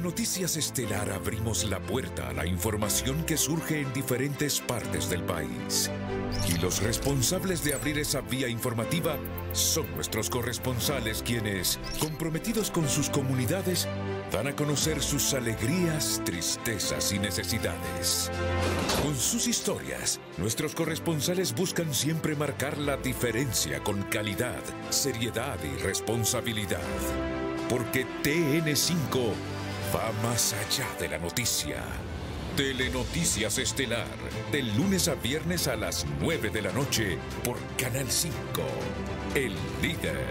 Noticias Estelar abrimos la puerta a la información que surge en diferentes partes del país. Y los responsables de abrir esa vía informativa son nuestros corresponsales quienes, comprometidos con sus comunidades, dan a conocer sus alegrías, tristezas y necesidades. Con sus historias, nuestros corresponsales buscan siempre marcar la diferencia con calidad, seriedad y responsabilidad. Porque TN5 Va más allá de la noticia. Telenoticias Estelar, de lunes a viernes a las 9 de la noche por Canal 5, el líder.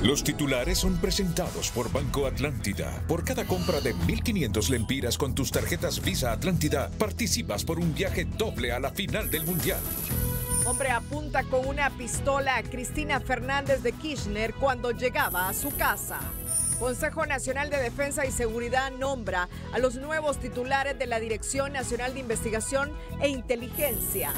Los titulares son presentados por Banco Atlántida. Por cada compra de 1.500 lempiras con tus tarjetas Visa Atlántida, participas por un viaje doble a la final del Mundial. Hombre apunta con una pistola a Cristina Fernández de Kirchner cuando llegaba a su casa. Consejo Nacional de Defensa y Seguridad nombra a los nuevos titulares de la Dirección Nacional de Investigación e Inteligencia.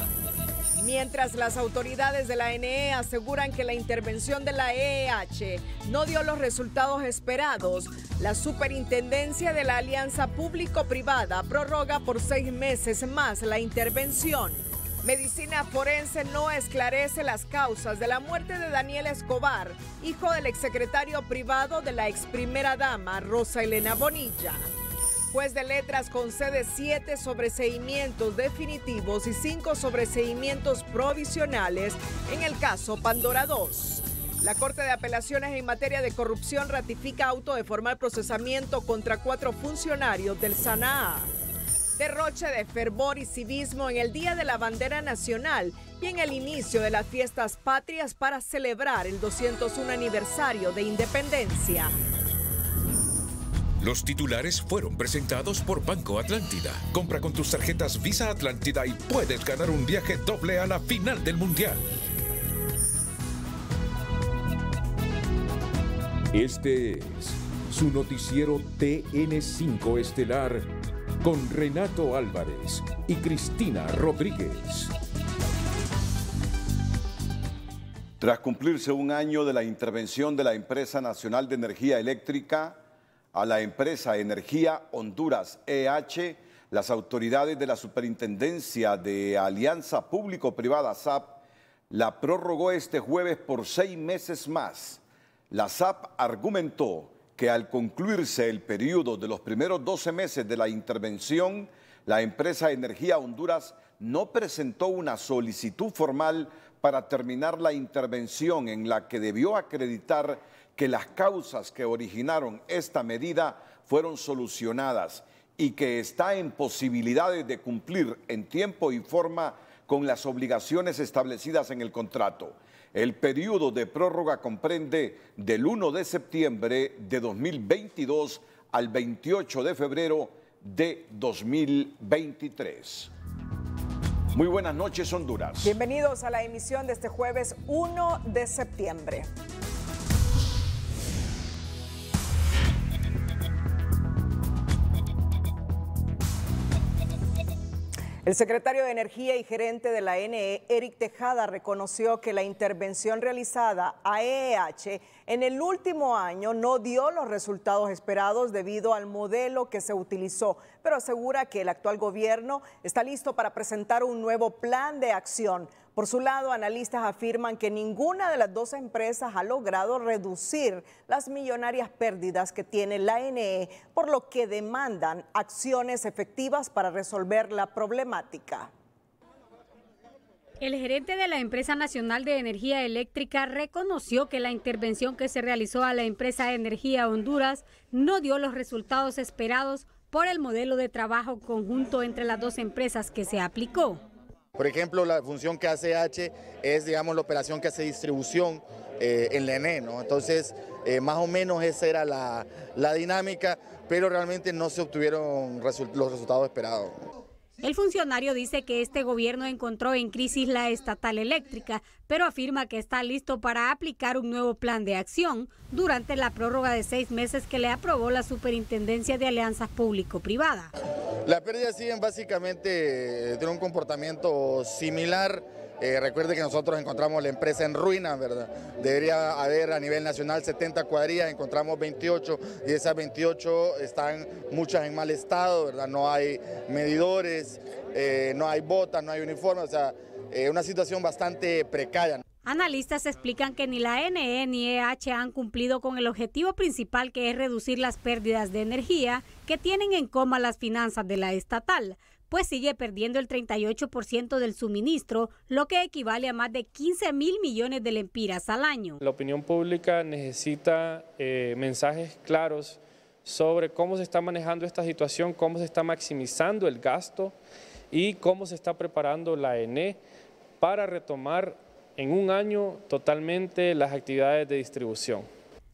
Mientras las autoridades de la NE aseguran que la intervención de la EEH no dio los resultados esperados, la superintendencia de la Alianza Público-Privada prorroga por seis meses más la intervención. Medicina forense no esclarece las causas de la muerte de Daniel Escobar, hijo del exsecretario privado de la ex primera dama Rosa Elena Bonilla. Juez de Letras concede siete sobreseimientos definitivos y cinco sobreseimientos provisionales en el caso Pandora 2. La Corte de Apelaciones en materia de corrupción ratifica auto de formal procesamiento contra cuatro funcionarios del SANAA derroche de fervor y civismo en el Día de la Bandera Nacional y en el inicio de las fiestas patrias para celebrar el 201 aniversario de independencia. Los titulares fueron presentados por Banco Atlántida. Compra con tus tarjetas Visa Atlántida y puedes ganar un viaje doble a la final del Mundial. Este es su noticiero TN5 Estelar con Renato Álvarez y Cristina Rodríguez. Tras cumplirse un año de la intervención de la Empresa Nacional de Energía Eléctrica a la empresa Energía Honduras EH, las autoridades de la Superintendencia de Alianza Público-Privada SAP la prorrogó este jueves por seis meses más. La SAP argumentó que al concluirse el periodo de los primeros 12 meses de la intervención, la empresa Energía Honduras no presentó una solicitud formal para terminar la intervención en la que debió acreditar que las causas que originaron esta medida fueron solucionadas y que está en posibilidades de cumplir en tiempo y forma con las obligaciones establecidas en el contrato. El periodo de prórroga comprende del 1 de septiembre de 2022 al 28 de febrero de 2023. Muy buenas noches, Honduras. Bienvenidos a la emisión de este jueves 1 de septiembre. El secretario de Energía y gerente de la NE, Eric Tejada, reconoció que la intervención realizada a EEH en el último año no dio los resultados esperados debido al modelo que se utilizó, pero asegura que el actual gobierno está listo para presentar un nuevo plan de acción por su lado, analistas afirman que ninguna de las dos empresas ha logrado reducir las millonarias pérdidas que tiene la NE, por lo que demandan acciones efectivas para resolver la problemática. El gerente de la Empresa Nacional de Energía Eléctrica reconoció que la intervención que se realizó a la empresa Energía Honduras no dio los resultados esperados por el modelo de trabajo conjunto entre las dos empresas que se aplicó. Por ejemplo, la función que hace H es, digamos, la operación que hace distribución eh, en la ENE, Entonces, eh, más o menos esa era la, dinámica, pero realmente no se obtuvieron los resultados esperados. El funcionario dice que este gobierno encontró en crisis la estatal eléctrica, pero afirma que está listo para aplicar un nuevo plan de acción durante la prórroga de seis meses que le aprobó la Superintendencia de Alianzas Público-Privada. La pérdida siguen básicamente eh, tiene un comportamiento similar. Eh, recuerde que nosotros encontramos la empresa en ruina, ¿verdad? Debería haber a nivel nacional 70 cuadrillas, encontramos 28 y esas 28 están muchas en mal estado, ¿verdad? No hay medidores, eh, no hay botas, no hay uniformes, o sea, una situación bastante precaria. Analistas explican que ni la NE ni EH han cumplido con el objetivo principal que es reducir las pérdidas de energía que tienen en coma las finanzas de la estatal, pues sigue perdiendo el 38% del suministro, lo que equivale a más de 15 mil millones de lempiras al año. La opinión pública necesita eh, mensajes claros sobre cómo se está manejando esta situación, cómo se está maximizando el gasto y cómo se está preparando la ENE para retomar en un año totalmente las actividades de distribución.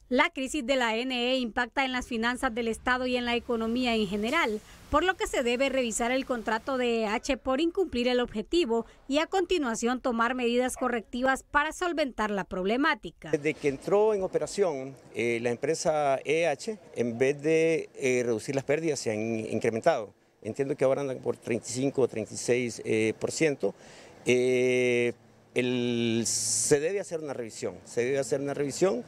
La crisis de la NE impacta en las finanzas del Estado y en la economía en general, por lo que se debe revisar el contrato de EH por incumplir el objetivo y a continuación tomar medidas correctivas para solventar la problemática. Desde que entró en operación eh, la empresa EH, en vez de eh, reducir las pérdidas, se han incrementado. Entiendo que ahora andan por 35 o 36%. Eh, eh se debe hacer una revisión, se hacer una revisión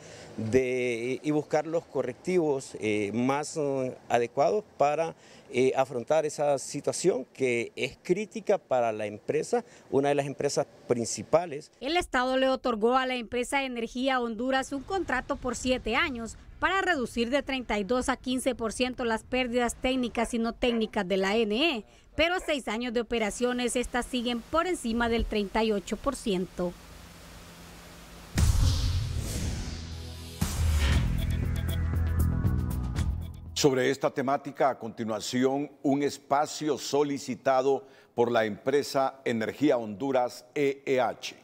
y buscar los correctivos eh, más eh, adecuados para eh, afrontar esa situación que es crítica para la empresa, una de las empresas principales. El Estado le otorgó a la empresa Energía Honduras un contrato por siete años para reducir de 32 a 15% las pérdidas técnicas y no técnicas de la NE, pero a seis años de operaciones estas siguen por encima del 38%. Sobre esta temática, a continuación, un espacio solicitado por la empresa Energía Honduras EEH.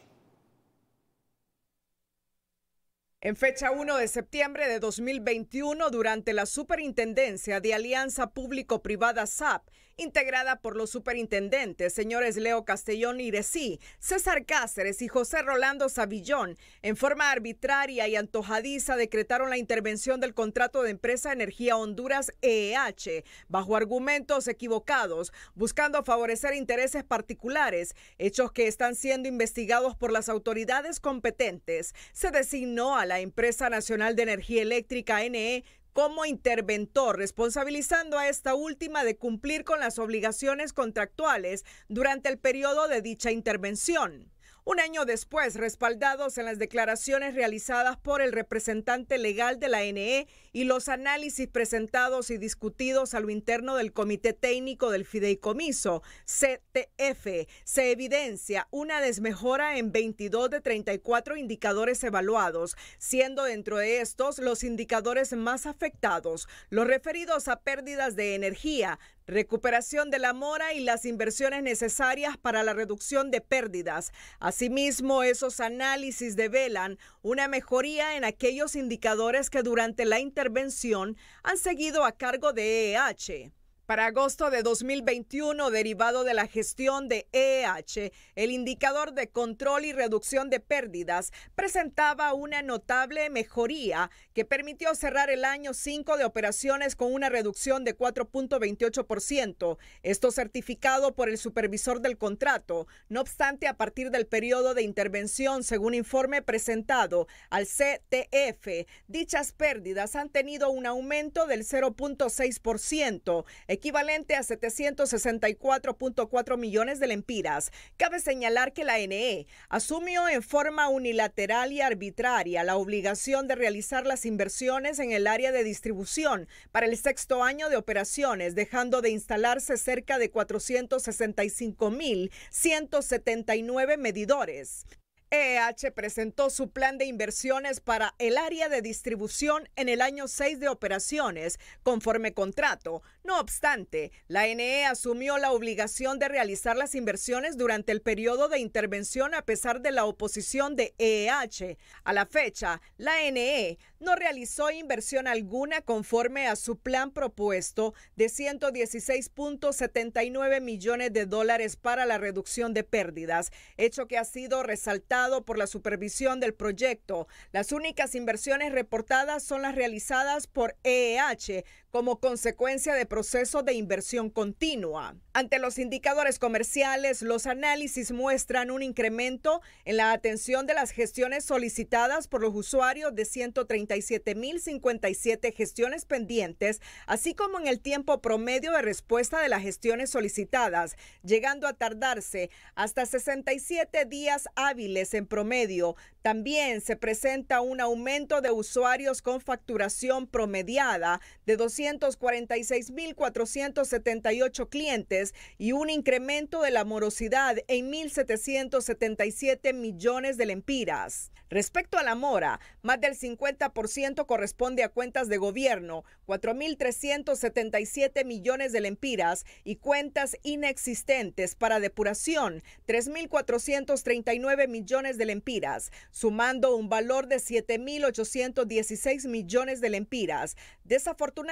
En fecha 1 de septiembre de 2021, durante la Superintendencia de Alianza Público-Privada SAP, integrada por los superintendentes, señores Leo Castellón y Resí, César Cáceres y José Rolando Savillón, en forma arbitraria y antojadiza decretaron la intervención del contrato de empresa Energía Honduras EEH, bajo argumentos equivocados, buscando favorecer intereses particulares, hechos que están siendo investigados por las autoridades competentes. Se designó a la Empresa Nacional de Energía Eléctrica NE como interventor, responsabilizando a esta última de cumplir con las obligaciones contractuales durante el periodo de dicha intervención. Un año después, respaldados en las declaraciones realizadas por el representante legal de la NE y los análisis presentados y discutidos a lo interno del Comité Técnico del Fideicomiso, CTF, se evidencia una desmejora en 22 de 34 indicadores evaluados, siendo dentro de estos los indicadores más afectados, los referidos a pérdidas de energía, Recuperación de la mora y las inversiones necesarias para la reducción de pérdidas. Asimismo, esos análisis develan una mejoría en aquellos indicadores que durante la intervención han seguido a cargo de EEH. Para agosto de 2021, derivado de la gestión de EH, el indicador de control y reducción de pérdidas presentaba una notable mejoría que permitió cerrar el año 5 de operaciones con una reducción de 4.28%, esto certificado por el supervisor del contrato. No obstante, a partir del periodo de intervención, según informe presentado al CTF, dichas pérdidas han tenido un aumento del 0.6% equivalente a 764.4 millones de lempiras. Cabe señalar que la NE asumió en forma unilateral y arbitraria la obligación de realizar las inversiones en el área de distribución para el sexto año de operaciones, dejando de instalarse cerca de 465.179 medidores. EEH presentó su plan de inversiones para el área de distribución en el año 6 de operaciones, conforme contrato. No obstante, la NE asumió la obligación de realizar las inversiones durante el periodo de intervención a pesar de la oposición de EEH. A la fecha, la NE no realizó inversión alguna conforme a su plan propuesto de 116.79 millones de dólares para la reducción de pérdidas, hecho que ha sido resaltado por la supervisión del proyecto. Las únicas inversiones reportadas son las realizadas por EEH como consecuencia de proceso de inversión continua. Ante los indicadores comerciales, los análisis muestran un incremento en la atención de las gestiones solicitadas por los usuarios de 137.057 gestiones pendientes, así como en el tiempo promedio de respuesta de las gestiones solicitadas, llegando a tardarse hasta 67 días hábiles en promedio. También se presenta un aumento de usuarios con facturación promediada de 200 478 clientes y un incremento de la morosidad en 1.777 millones de lempiras. Respecto a la mora, más del 50% corresponde a cuentas de gobierno, 4.377 millones de lempiras y cuentas inexistentes para depuración, 3.439 millones de lempiras, sumando un valor de 7.816 millones de lempiras. Desafortunadamente,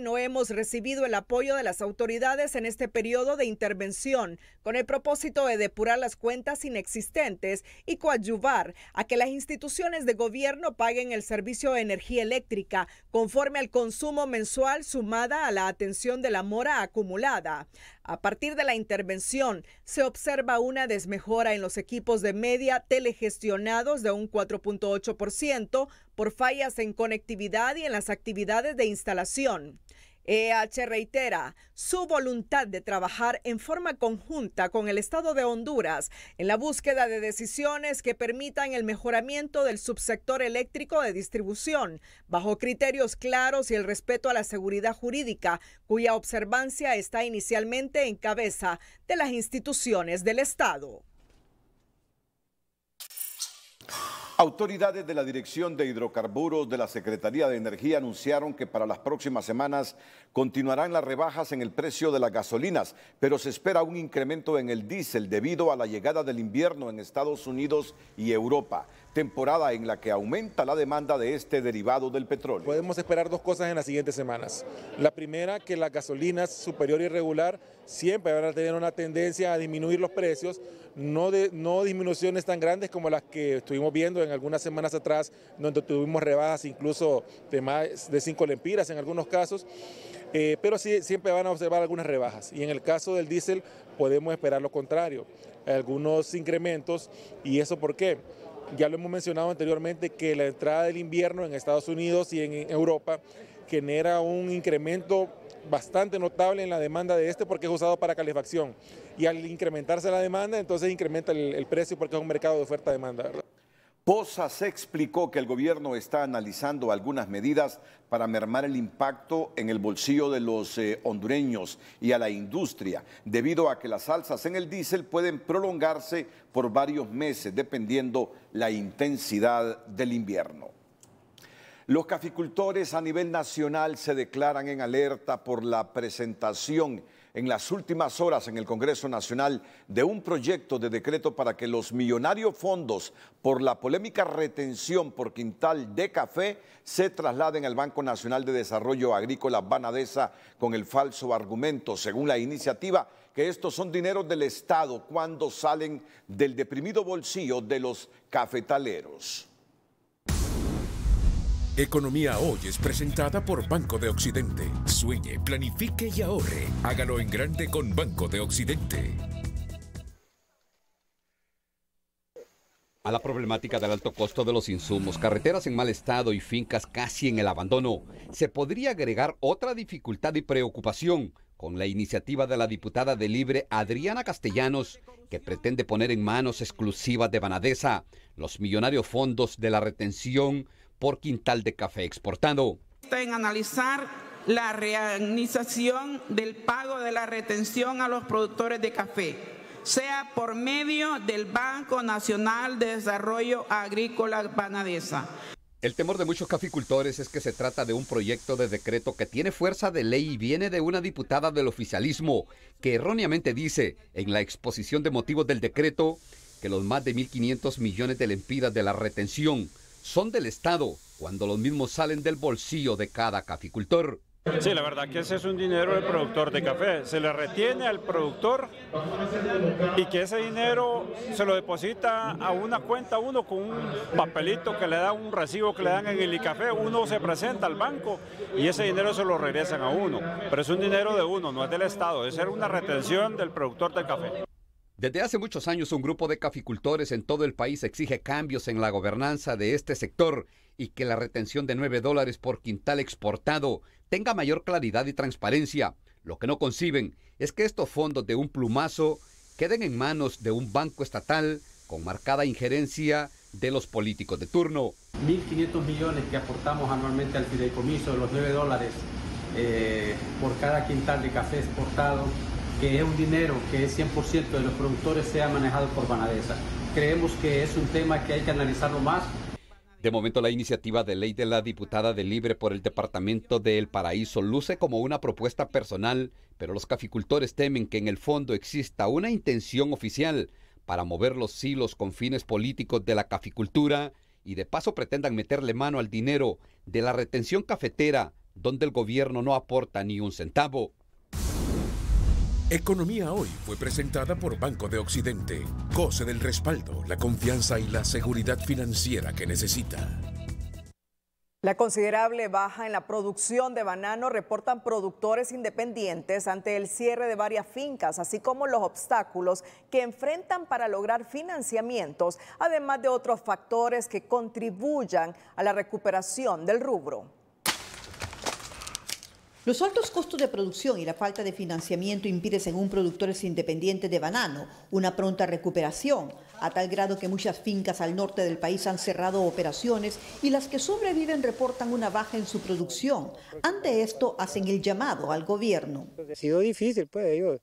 no hemos recibido el apoyo de las autoridades en este periodo de intervención con el propósito de depurar las cuentas inexistentes y coadyuvar a que las instituciones de gobierno paguen el servicio de energía eléctrica conforme al consumo mensual sumada a la atención de la mora acumulada. A partir de la intervención, se observa una desmejora en los equipos de media telegestionados de un 4.8% por fallas en conectividad y en las actividades de instalación. EH reitera su voluntad de trabajar en forma conjunta con el Estado de Honduras en la búsqueda de decisiones que permitan el mejoramiento del subsector eléctrico de distribución, bajo criterios claros y el respeto a la seguridad jurídica, cuya observancia está inicialmente en cabeza de las instituciones del Estado. Autoridades de la Dirección de Hidrocarburos de la Secretaría de Energía anunciaron que para las próximas semanas continuarán las rebajas en el precio de las gasolinas, pero se espera un incremento en el diésel debido a la llegada del invierno en Estados Unidos y Europa, temporada en la que aumenta la demanda de este derivado del petróleo. Podemos esperar dos cosas en las siguientes semanas. La primera, que las gasolinas superior y regular siempre van a tener una tendencia a disminuir los precios, no, no disminuciones tan grandes como las que estuvimos viendo en algunas semanas atrás, donde tuvimos rebajas incluso de más de 5 lempiras en algunos casos, eh, pero sí, siempre van a observar algunas rebajas. Y en el caso del diésel podemos esperar lo contrario, algunos incrementos, y eso por qué. Ya lo hemos mencionado anteriormente que la entrada del invierno en Estados Unidos y en Europa genera un incremento bastante notable en la demanda de este porque es usado para calefacción. Y al incrementarse la demanda, entonces incrementa el, precio porque es un mercado de oferta-demanda. se explicó que el gobierno está analizando algunas medidas para mermar el impacto en el bolsillo de los eh, hondureños y a la industria, debido a que las alzas en el diésel pueden prolongarse por varios meses, dependiendo la intensidad del invierno. Los caficultores a nivel nacional se declaran en alerta por la presentación en las últimas horas en el Congreso Nacional de un proyecto de decreto para que los millonarios fondos por la polémica retención por quintal de café se trasladen al Banco Nacional de Desarrollo Agrícola Banadesa con el falso argumento, según la iniciativa, que estos son dineros del Estado cuando salen del deprimido bolsillo de los cafetaleros. Economía Hoy es presentada por Banco de Occidente. Sueñe, planifique y ahorre. Hágalo en grande con Banco de Occidente. A la problemática del alto costo de los insumos, carreteras en mal estado y fincas casi en el abandono, se podría agregar otra dificultad y preocupación con la iniciativa de la diputada de Libre Adriana Castellanos, que pretende poner en manos exclusivas de Banadesa los millonarios fondos de la retención por quintal de café exportado. En analizar la realización del pago de la retención a los productores de café, sea por medio del Banco Nacional de Desarrollo Agrícola Banadesa. El temor de muchos caficultores es que se trata de un proyecto de decreto que tiene fuerza de ley y viene de una diputada del oficialismo que erróneamente dice en la exposición de motivos del decreto que los más de 1.500 millones de lempiras de la retención son del Estado, cuando los mismos salen del bolsillo de cada caficultor. Sí, la verdad que ese es un dinero del productor de café. Se le retiene al productor y que ese dinero se lo deposita a una cuenta, uno con un papelito que le da un recibo que le dan en el café, e, uno se presenta al banco y ese dinero se lo regresan a uno. Pero es un dinero de uno, no es del Estado, es una retención del productor de café. Desde hace muchos años un grupo de caficultores en todo el país exige cambios en la gobernanza de este sector y que la retención de 9 dólares por quintal exportado tenga mayor claridad y transparencia. Lo que no conciben es que estos fondos de un plumazo queden en manos de un banco estatal con marcada injerencia de los políticos de turno. 1.500 millones que aportamos anualmente al fideicomiso, de los 9 dólares eh, por cada quintal de café exportado, que es un dinero que es 100% de los productores sea manejado por Banadesa. Creemos que es un tema que hay que analizarlo más. De momento, la iniciativa de ley de la diputada de Libre por el Departamento de El Paraíso luce como una propuesta personal, pero los caficultores temen que en el fondo exista una intención oficial para mover los silos con fines políticos de la caficultura y de paso pretendan meterle mano al dinero de la retención cafetera, donde el gobierno no aporta ni un centavo. Economía Hoy fue presentada por Banco de Occidente. Goce del respaldo, la confianza y la seguridad financiera que necesita. La considerable baja en la producción de banano reportan productores independientes ante el cierre de varias fincas, así como los obstáculos que enfrentan para lograr financiamientos, además de otros factores que contribuyan a la recuperación del rubro. Los altos costos de producción y la falta de financiamiento impiden, según productores independientes de banano, una pronta recuperación, a tal grado que muchas fincas al norte del país han cerrado operaciones y las que sobreviven reportan una baja en su producción. Ante esto hacen el llamado al gobierno. Ha sido difícil, pues, ellos,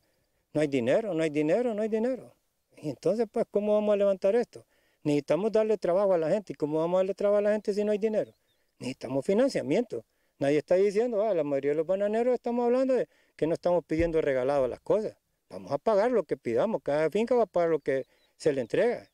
no hay dinero, no hay dinero, no hay dinero. Y entonces, pues, ¿cómo vamos a levantar esto? Necesitamos darle trabajo a la gente. ¿Y cómo vamos a darle trabajo a la gente si no hay dinero? Necesitamos financiamiento. Nadie está diciendo, ah, la mayoría de los bananeros estamos hablando de que no estamos pidiendo regalado las cosas. Vamos a pagar lo que pidamos, cada finca va a pagar lo que se le entrega.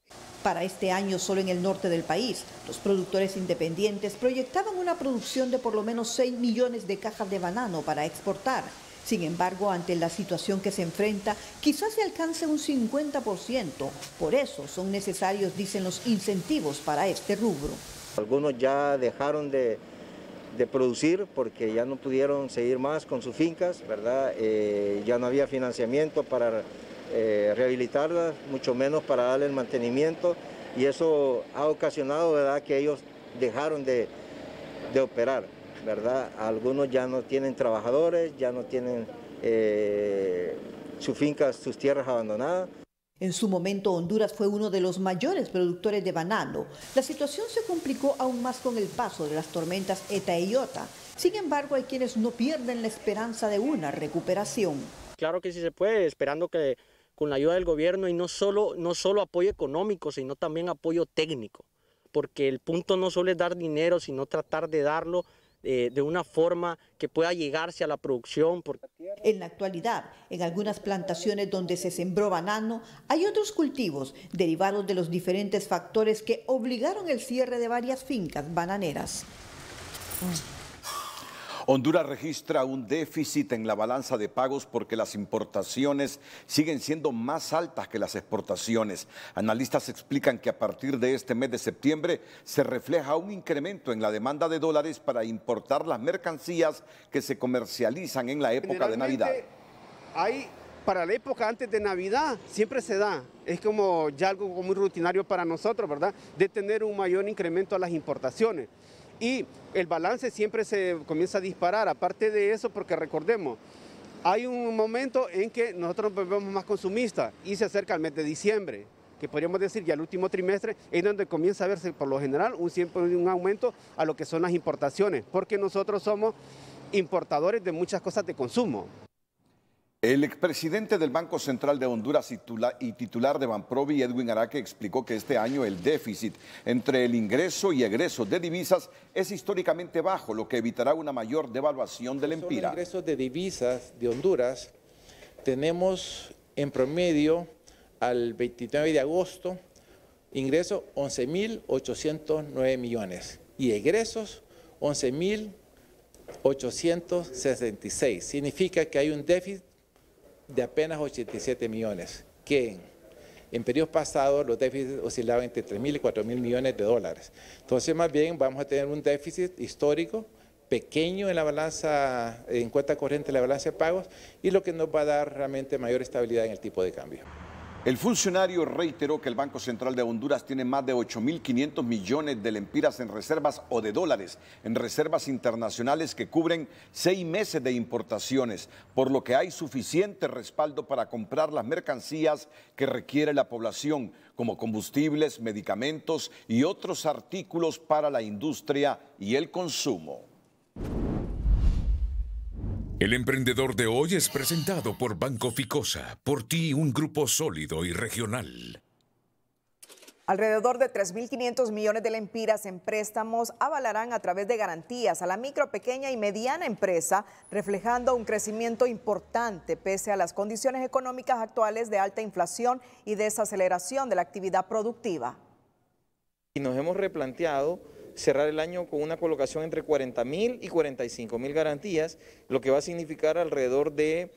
Para este año, solo en el norte del país, los productores independientes proyectaban una producción de por lo menos 6 millones de cajas de banano para exportar. Sin embargo, ante la situación que se enfrenta, quizás se alcance un 50%. Por eso son necesarios, dicen los incentivos para este rubro. Algunos ya dejaron de, de producir porque ya no pudieron seguir más con sus fincas, ¿verdad? Eh, ya no había financiamiento para eh, rehabilitarlas, mucho menos para darle el mantenimiento y eso ha ocasionado, ¿verdad?, que ellos dejaron de, operar, ¿verdad? Algunos ya no tienen trabajadores, ya no tienen eh, sus fincas, sus tierras abandonadas. En su momento Honduras fue uno de los mayores productores de banano. La situación se complicó aún más con el paso de las tormentas ETA y IOTA. Sin embargo, hay quienes no pierden la esperanza de una recuperación. Claro que sí se puede, esperando que con la ayuda del gobierno y no solo, no solo apoyo económico, sino también apoyo técnico, porque el punto no solo es dar dinero, sino tratar de darlo eh, de una forma que pueda llegarse a la producción. En la actualidad, en algunas plantaciones donde se sembró banano, hay otros cultivos derivados de los diferentes factores que obligaron el cierre de varias fincas bananeras. Mm. Honduras registra un déficit en la balanza de pagos porque las importaciones siguen siendo más altas que las exportaciones. Analistas explican que a partir de este mes de septiembre se refleja un incremento en la demanda de dólares para importar las mercancías que se comercializan en la época de Navidad. Hay para la época antes de Navidad siempre se da. Es como ya algo muy rutinario para nosotros, ¿verdad? De tener un mayor incremento a las importaciones y el balance siempre se comienza a disparar. Aparte de eso, porque recordemos, hay un momento en que nosotros nos volvemos más consumistas y se acerca el mes de diciembre que podríamos decir ya el último trimestre, es donde comienza a verse por lo general un, un aumento a lo que son las importaciones, porque nosotros somos importadores de muchas cosas de consumo. El expresidente del Banco Central de Honduras y titular de Banprovi, Edwin Araque, explicó que este año el déficit entre el ingreso y egreso de divisas es históricamente bajo, lo que evitará una mayor devaluación del empira. Los ingresos de divisas de Honduras tenemos en promedio al 29 de agosto ingresos 11.809 millones y egresos 11.866. Significa que hay un déficit de apenas 87 millones, que en periodos pasados los déficits oscilaban entre mil y 4.000 millones de dólares. Entonces, más bien, vamos a tener un déficit histórico pequeño en la balanza, en cuenta corriente de la balanza de pagos, y lo que nos va a dar realmente mayor estabilidad en el tipo de cambio. El funcionario reiteró que el Banco Central de Honduras tiene más de 8.500 millones de lempiras en reservas o de dólares en reservas internacionales que cubren seis meses de importaciones, por lo que hay suficiente respaldo para comprar las mercancías que requiere la población, como combustibles, medicamentos y otros artículos para la industria y el consumo. El emprendedor de hoy es presentado por Banco Ficosa, por ti un grupo sólido y regional. Alrededor de 3.500 millones de lempiras en préstamos avalarán a través de garantías a la micro, pequeña y mediana empresa, reflejando un crecimiento importante pese a las condiciones económicas actuales de alta inflación y desaceleración de la actividad productiva. Y nos hemos replanteado cerrar el año con una colocación entre 40.000 y 45.000 mil garantías, lo que va a significar alrededor de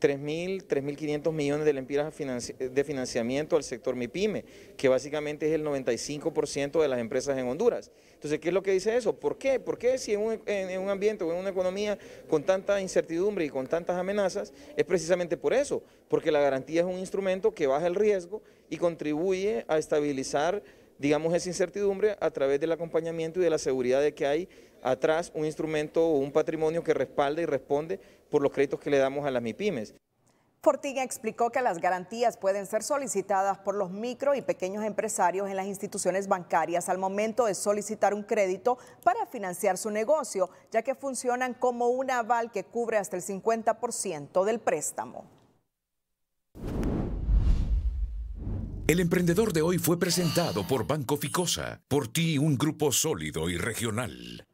3.000, 3.500 millones de lempiras de financiamiento al sector MIPYME, que básicamente es el 95% de las empresas en Honduras. Entonces, ¿qué es lo que dice eso? ¿Por qué? ¿Por qué si en un, en un, ambiente o en una economía con tanta incertidumbre y con tantas amenazas? Es precisamente por eso, porque la garantía es un instrumento que baja el riesgo y contribuye a estabilizar digamos, esa incertidumbre a través del acompañamiento y de la seguridad de que hay atrás un instrumento o un patrimonio que respalda y responde por los créditos que le damos a las MIPIMES. Fortiga explicó que las garantías pueden ser solicitadas por los micro y pequeños empresarios en las instituciones bancarias al momento de solicitar un crédito para financiar su negocio, ya que funcionan como un aval que cubre hasta el 50% del préstamo. El emprendedor de hoy fue presentado por Banco Ficosa, por ti un grupo sólido y regional.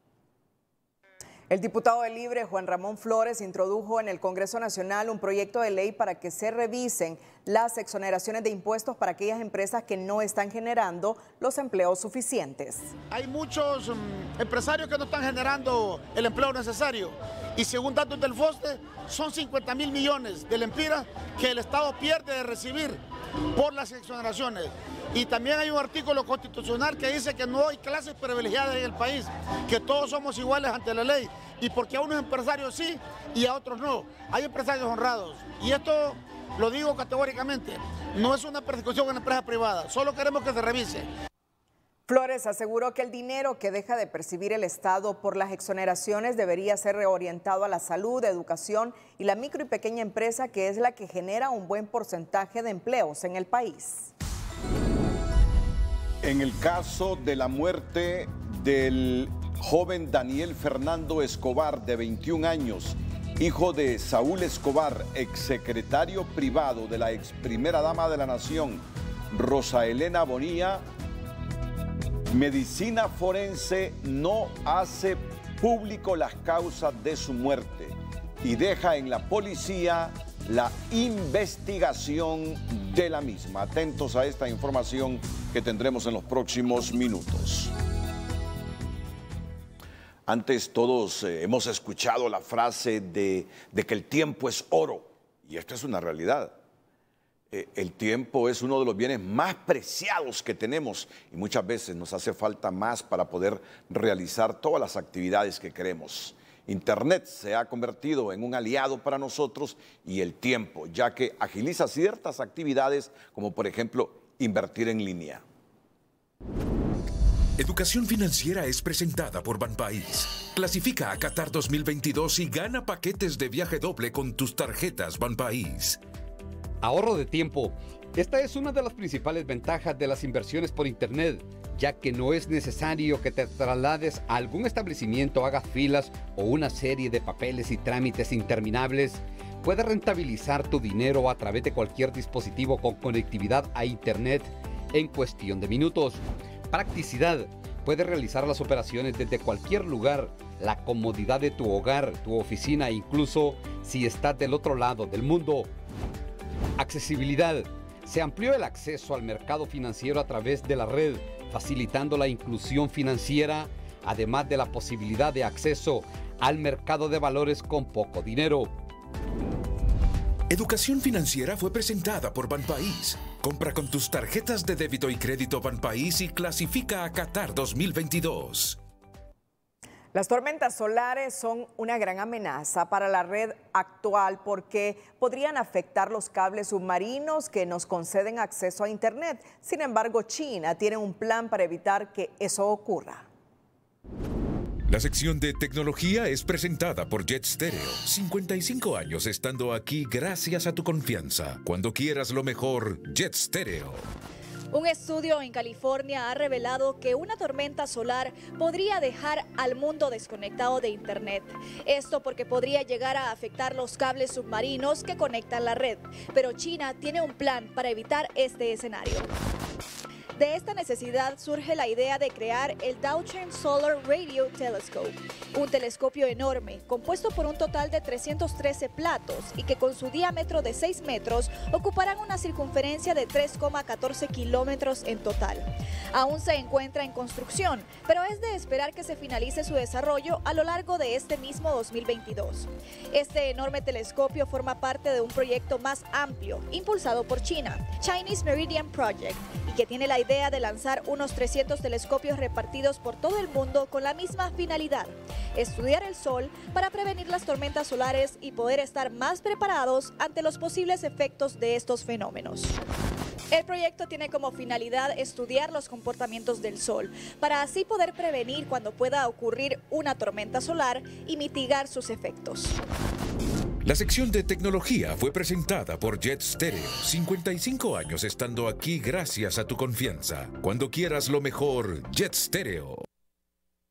El diputado de Libre, Juan Ramón Flores, introdujo en el Congreso Nacional un proyecto de ley para que se revisen las exoneraciones de impuestos para aquellas empresas que no están generando los empleos suficientes. Hay muchos mm, empresarios que no están generando el empleo necesario y según datos del FOSTE son 50 mil millones de lempiras que el Estado pierde de recibir por las exoneraciones. Y también hay un artículo constitucional que dice que no hay clases privilegiadas en el país, que todos somos iguales ante la ley. Y porque a unos empresarios sí y a otros no. Hay empresarios honrados. Y esto lo digo categóricamente, no es una persecución en empresas privadas, solo queremos que se revise. Flores aseguró que el dinero que deja de percibir el Estado por las exoneraciones debería ser reorientado a la salud, educación y la micro y pequeña empresa que es la que genera un buen porcentaje de empleos en el país. En el caso de la muerte del joven Daniel Fernando Escobar, de 21 años, hijo de Saúl Escobar, exsecretario privado de la ex primera dama de la nación, Rosa Elena Bonilla, Medicina forense no hace público las causas de su muerte y deja en la policía la investigación de la misma. Atentos a esta información que tendremos en los próximos minutos. Antes todos eh, hemos escuchado la frase de, de que el tiempo es oro y esta es una realidad. Eh, el tiempo es uno de los bienes más preciados que tenemos y muchas veces nos hace falta más para poder realizar todas las actividades que queremos. Internet se ha convertido en un aliado para nosotros y el tiempo, ya que agiliza ciertas actividades como por ejemplo invertir en línea. Educación financiera es presentada por Banpaís. Clasifica a Qatar 2022 y gana paquetes de viaje doble con tus tarjetas Banpaís. Ahorro de tiempo. Esta es una de las principales ventajas de las inversiones por Internet, ya que no es necesario que te traslades a algún establecimiento, hagas filas o una serie de papeles y trámites interminables. Puedes rentabilizar tu dinero a través de cualquier dispositivo con conectividad a Internet en cuestión de minutos. Practicidad. Puedes realizar las operaciones desde cualquier lugar, la comodidad de tu hogar, tu oficina, incluso si estás del otro lado del mundo. Accesibilidad. Se amplió el acceso al mercado financiero a través de la red, facilitando la inclusión financiera, además de la posibilidad de acceso al mercado de valores con poco dinero. Educación financiera fue presentada por Banpaís. Compra con tus tarjetas de débito y crédito Banpaís y clasifica a Qatar 2022. Las tormentas solares son una gran amenaza para la red actual porque podrían afectar los cables submarinos que nos conceden acceso a Internet. Sin embargo, China tiene un plan para evitar que eso ocurra. La sección de tecnología es presentada por Jet Stereo. 55 años estando aquí gracias a tu confianza. Cuando quieras lo mejor, Jet Stereo. Un estudio en California ha revelado que una tormenta solar podría dejar al mundo desconectado de Internet. Esto porque podría llegar a afectar los cables submarinos que conectan la red. Pero China tiene un plan para evitar este escenario. De esta necesidad surge la idea de crear el Daocheng Solar Radio Telescope, un telescopio enorme compuesto por un total de 313 platos y que con su diámetro de 6 metros ocuparán una circunferencia de 3,14 kilómetros en total. Aún se encuentra en construcción, pero es de esperar que se finalice su desarrollo a lo largo de este mismo 2022. Este enorme telescopio forma parte de un proyecto más amplio, impulsado por China, Chinese Meridian Project, y que tiene la idea de lanzar unos 300 telescopios repartidos por todo el mundo con la misma finalidad, estudiar el sol para prevenir las tormentas solares y poder estar más preparados ante los posibles efectos de estos fenómenos. El proyecto tiene como finalidad estudiar los comportamientos del sol, para así poder prevenir cuando pueda ocurrir una tormenta solar y mitigar sus efectos. La sección de tecnología fue presentada por Jet Stereo. 55 años estando aquí gracias a tu confianza. Cuando quieras lo mejor, Jet Stereo.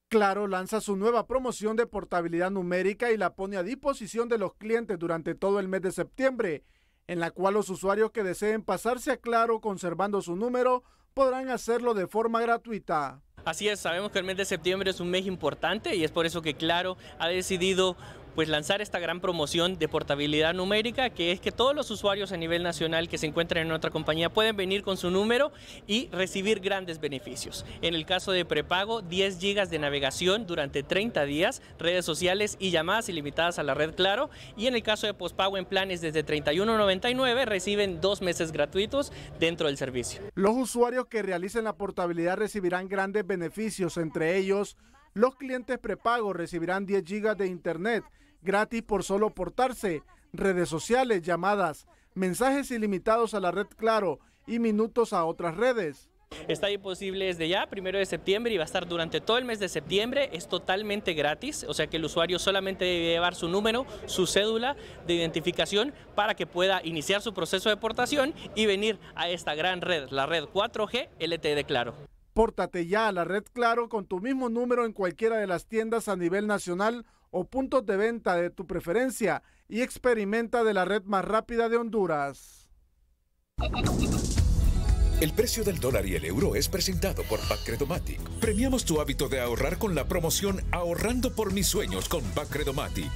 Claro lanza su nueva promoción de portabilidad numérica y la pone a disposición de los clientes durante todo el mes de septiembre, en la cual los usuarios que deseen pasarse a Claro conservando su número podrán hacerlo de forma gratuita. Así es, sabemos que el mes de septiembre es un mes importante y es por eso que Claro ha decidido pues lanzar esta gran promoción de portabilidad numérica, que es que todos los usuarios a nivel nacional que se encuentren en nuestra compañía pueden venir con su número y recibir grandes beneficios. En el caso de prepago, 10 gigas de navegación durante 30 días, redes sociales y llamadas ilimitadas a la red Claro. Y en el caso de pospago en planes desde 31.99 reciben dos meses gratuitos dentro del servicio. Los usuarios que realicen la portabilidad recibirán grandes beneficios, entre ellos los clientes prepago recibirán 10 gigas de internet gratis por solo portarse, redes sociales, llamadas, mensajes ilimitados a la red Claro y minutos a otras redes. Está imposible desde ya, primero de septiembre, y va a estar durante todo el mes de septiembre. Es totalmente gratis, o sea que el usuario solamente debe llevar su número, su cédula de identificación para que pueda iniciar su proceso de portación y venir a esta gran red, la red 4G LTD de Claro. Pórtate ya a la red Claro con tu mismo número en cualquiera de las tiendas a nivel nacional o puntos de venta de tu preferencia y experimenta de la red más rápida de Honduras. El precio del dólar y el euro es presentado por Bacredomatic. Premiamos tu hábito de ahorrar con la promoción Ahorrando por mis sueños con Bacredomatic.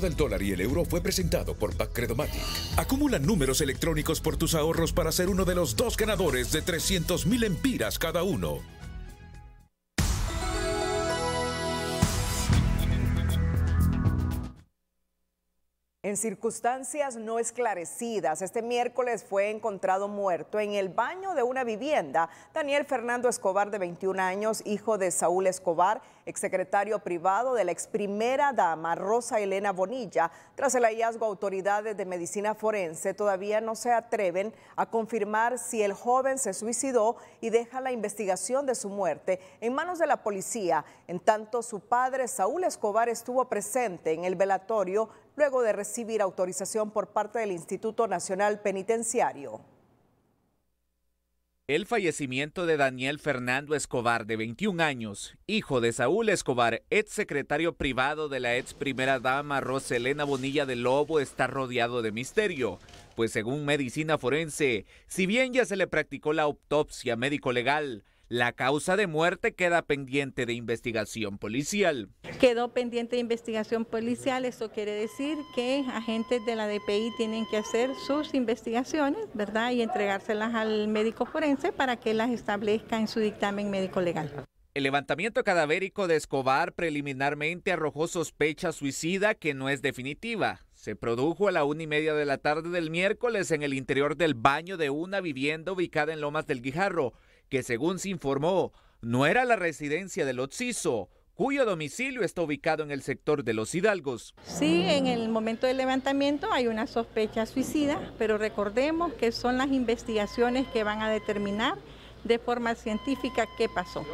del dólar y el euro fue presentado por Pacredomatic. Acumula números electrónicos por tus ahorros para ser uno de los dos ganadores de mil empiras cada uno. En circunstancias no esclarecidas, este miércoles fue encontrado muerto en el baño de una vivienda Daniel Fernando Escobar, de 21 años, hijo de Saúl Escobar, exsecretario privado de la ex primera dama Rosa Elena Bonilla. Tras el hallazgo, autoridades de medicina forense todavía no se atreven a confirmar si el joven se suicidó y deja la investigación de su muerte en manos de la policía. En tanto, su padre, Saúl Escobar, estuvo presente en el velatorio luego de recibir autorización por parte del Instituto Nacional Penitenciario. El fallecimiento de Daniel Fernando Escobar, de 21 años, hijo de Saúl Escobar, ex secretario privado de la ex primera dama Roselena Bonilla de Lobo, está rodeado de misterio, pues según medicina forense, si bien ya se le practicó la autopsia médico-legal, la causa de muerte queda pendiente de investigación policial. Quedó pendiente de investigación policial, eso quiere decir que agentes de la DPI tienen que hacer sus investigaciones, ¿verdad? Y entregárselas al médico forense para que las establezca en su dictamen médico legal. El levantamiento cadavérico de Escobar preliminarmente arrojó sospecha suicida que no es definitiva. Se produjo a la una y media de la tarde del miércoles en el interior del baño de una vivienda ubicada en Lomas del Guijarro que según se informó, no era la residencia del Otciso, cuyo domicilio está ubicado en el sector de Los Hidalgos. Sí, en el momento del levantamiento hay una sospecha suicida, pero recordemos que son las investigaciones que van a determinar de forma científica qué pasó.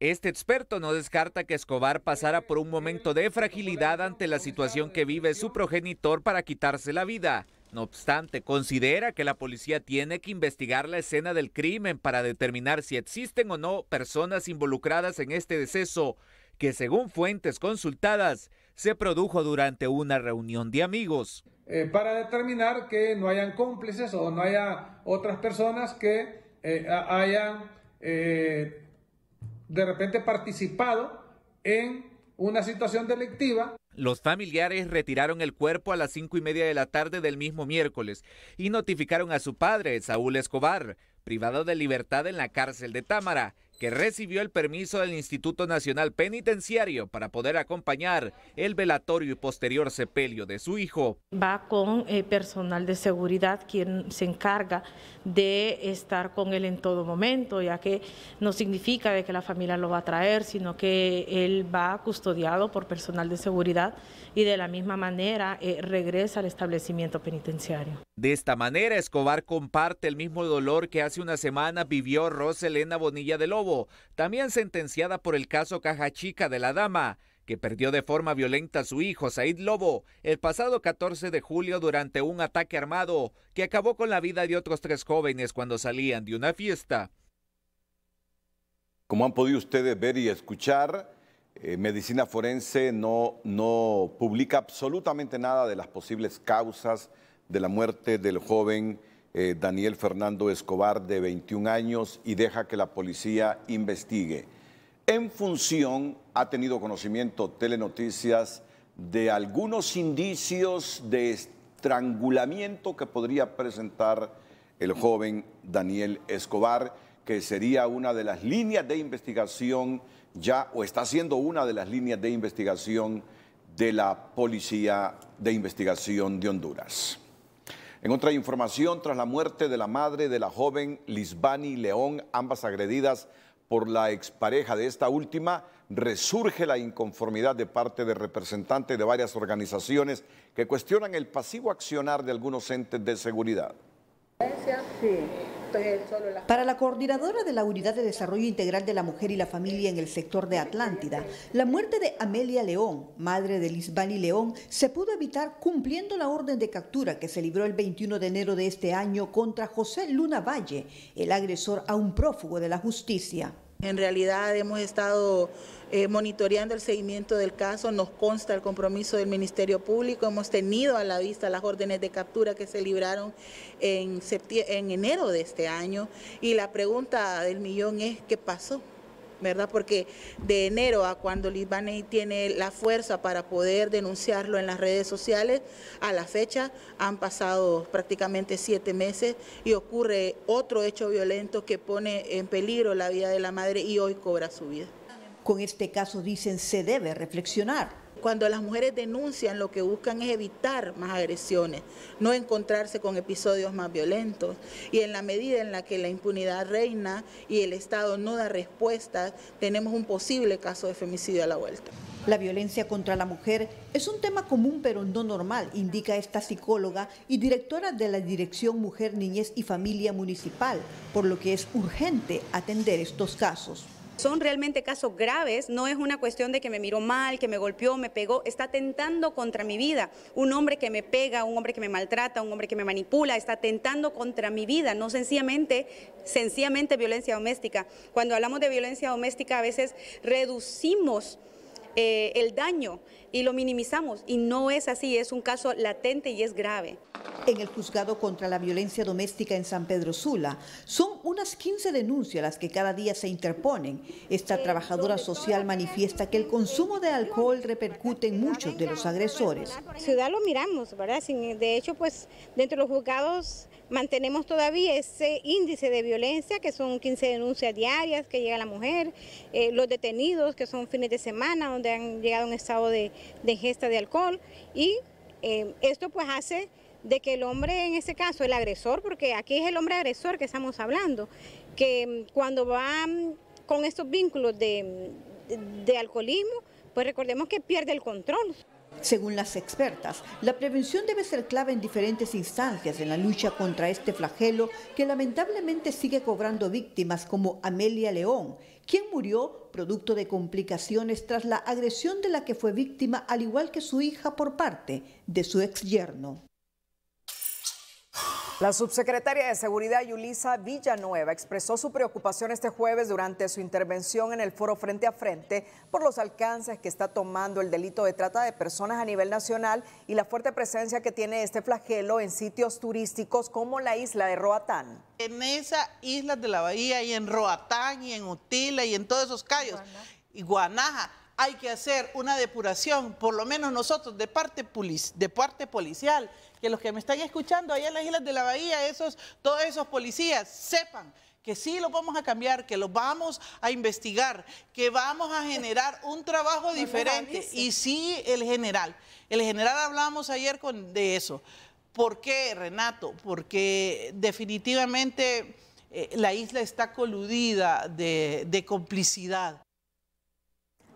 Este experto no descarta que Escobar pasara por un momento de fragilidad ante la situación que vive su progenitor para quitarse la vida no obstante, considera que la policía tiene que investigar la escena del crimen para determinar si existen o no personas involucradas en este deceso, que según fuentes consultadas se produjo durante una reunión de amigos. Eh, para determinar que no hayan cómplices o no haya otras personas que eh, hayan eh, de repente participado en una situación delictiva. Los familiares retiraron el cuerpo a las cinco y media de la tarde del mismo miércoles y notificaron a su padre, Saúl Escobar, privado de libertad en la cárcel de Támara que recibió el permiso del Instituto Nacional Penitenciario para poder acompañar el velatorio y posterior sepelio de su hijo. Va con eh, personal de seguridad quien se encarga de estar con él en todo momento, ya que no significa de que la familia lo va a traer, sino que él va custodiado por personal de seguridad y de la misma manera eh, regresa al establecimiento penitenciario. De esta manera, Escobar comparte el mismo dolor que hace una semana vivió Roselena Bonilla de Lobo también sentenciada por el caso Caja Chica de la Dama, que perdió de forma violenta a su hijo, Said Lobo, el pasado 14 de julio durante un ataque armado que acabó con la vida de otros tres jóvenes cuando salían de una fiesta. Como han podido ustedes ver y escuchar, eh, Medicina Forense no, no publica absolutamente nada de las posibles causas de la muerte del joven eh, Daniel Fernando Escobar, de 21 años, y deja que la policía investigue. En función, ha tenido conocimiento Telenoticias de algunos indicios de estrangulamiento que podría presentar el joven Daniel Escobar, que sería una de las líneas de investigación ya, o está siendo una de las líneas de investigación de la Policía de Investigación de Honduras. En otra información, tras la muerte de la madre de la joven Lisbani León, ambas agredidas por la expareja de esta última, resurge la inconformidad de parte de representantes de varias organizaciones que cuestionan el pasivo accionar de algunos entes de seguridad. Para la coordinadora de la Unidad de Desarrollo Integral de la Mujer y la Familia en el sector de Atlántida, la muerte de Amelia León, madre de Lisbani León, se pudo evitar cumpliendo la orden de captura que se libró el 21 de enero de este año contra José Luna Valle, el agresor a un prófugo de la justicia. En realidad hemos estado eh, monitoreando el seguimiento del caso. Nos consta el compromiso del Ministerio Público. Hemos tenido a la vista las órdenes de captura que se libraron en, enero de este año. Y la pregunta del millón es, ¿qué pasó? ¿verdad? Porque de enero a cuando Lisbaney tiene la fuerza para poder denunciarlo en las redes sociales, a la fecha han pasado prácticamente siete meses y ocurre otro hecho violento que pone en peligro la vida de la madre y hoy cobra su vida. Con este caso dicen se debe reflexionar. Cuando las mujeres denuncian lo que buscan es evitar más agresiones, no encontrarse con episodios más violentos. Y en la medida en la que la impunidad reina y el Estado no da respuestas, tenemos un posible caso de femicidio a la vuelta. La violencia contra la mujer es un tema común pero no normal, indica esta psicóloga y directora de la Dirección Mujer, Niñez y Familia Municipal, por lo que es urgente atender estos casos. Son realmente casos graves, no es una cuestión de que me miró mal, que me golpeó, me pegó, está atentando contra mi vida. Un hombre que me pega, un hombre que me maltrata, un hombre que me manipula, está atentando contra mi vida, no sencillamente, sencillamente violencia doméstica. Cuando hablamos de violencia doméstica a veces reducimos eh, el daño y lo minimizamos. Y no es así, es un caso latente y es grave. En el juzgado contra la violencia doméstica en San Pedro Sula, son unas 15 denuncias las que cada día se interponen. Esta trabajadora social manifiesta que el consumo de alcohol repercute en muchos de los agresores. Ciudad lo miramos, ¿verdad? De hecho, pues dentro de los juzgados mantenemos todavía ese índice de violencia, que son 15 denuncias diarias que llega la mujer, eh, los detenidos, que son fines de semana, donde han llegado a un estado de, de ingesta de alcohol y eh, esto pues hace de que el hombre en ese caso, el agresor, porque aquí es el hombre agresor que estamos hablando, que mm, cuando va mm, con estos vínculos mm, de alcoholismo, pues recordemos que pierde el control. Según las expertas, la prevención debe ser clave en diferentes instancias en la lucha contra este flagelo que lamentablemente sigue cobrando víctimas como Amelia León, quien murió producto de complicaciones tras la agresión de la que fue víctima, al igual que su hija, por parte de su ex yerno. La subsecretaria de Seguridad Yulisa Villanueva expresó su preocupación este jueves durante su intervención en el foro Frente a Frente por los alcances que está tomando el delito de trata de personas a nivel nacional y la fuerte presencia que tiene este flagelo en sitios turísticos como la isla de Roatán. En esa islas de la bahía y en Roatán y en Utila y en todos esos callos y Guanaja, hay que hacer una depuración, por lo menos nosotros, de parte, de parte policial que los que me están escuchando ahí en las Islas de la Bahía, esos, todos esos policías, sepan que sí lo vamos a cambiar, que lo vamos a investigar, que vamos a generar un trabajo diferente. Y sí, el general. El general hablamos ayer con, de eso. ¿Por qué, Renato? Porque definitivamente eh, la isla está coludida de, de complicidad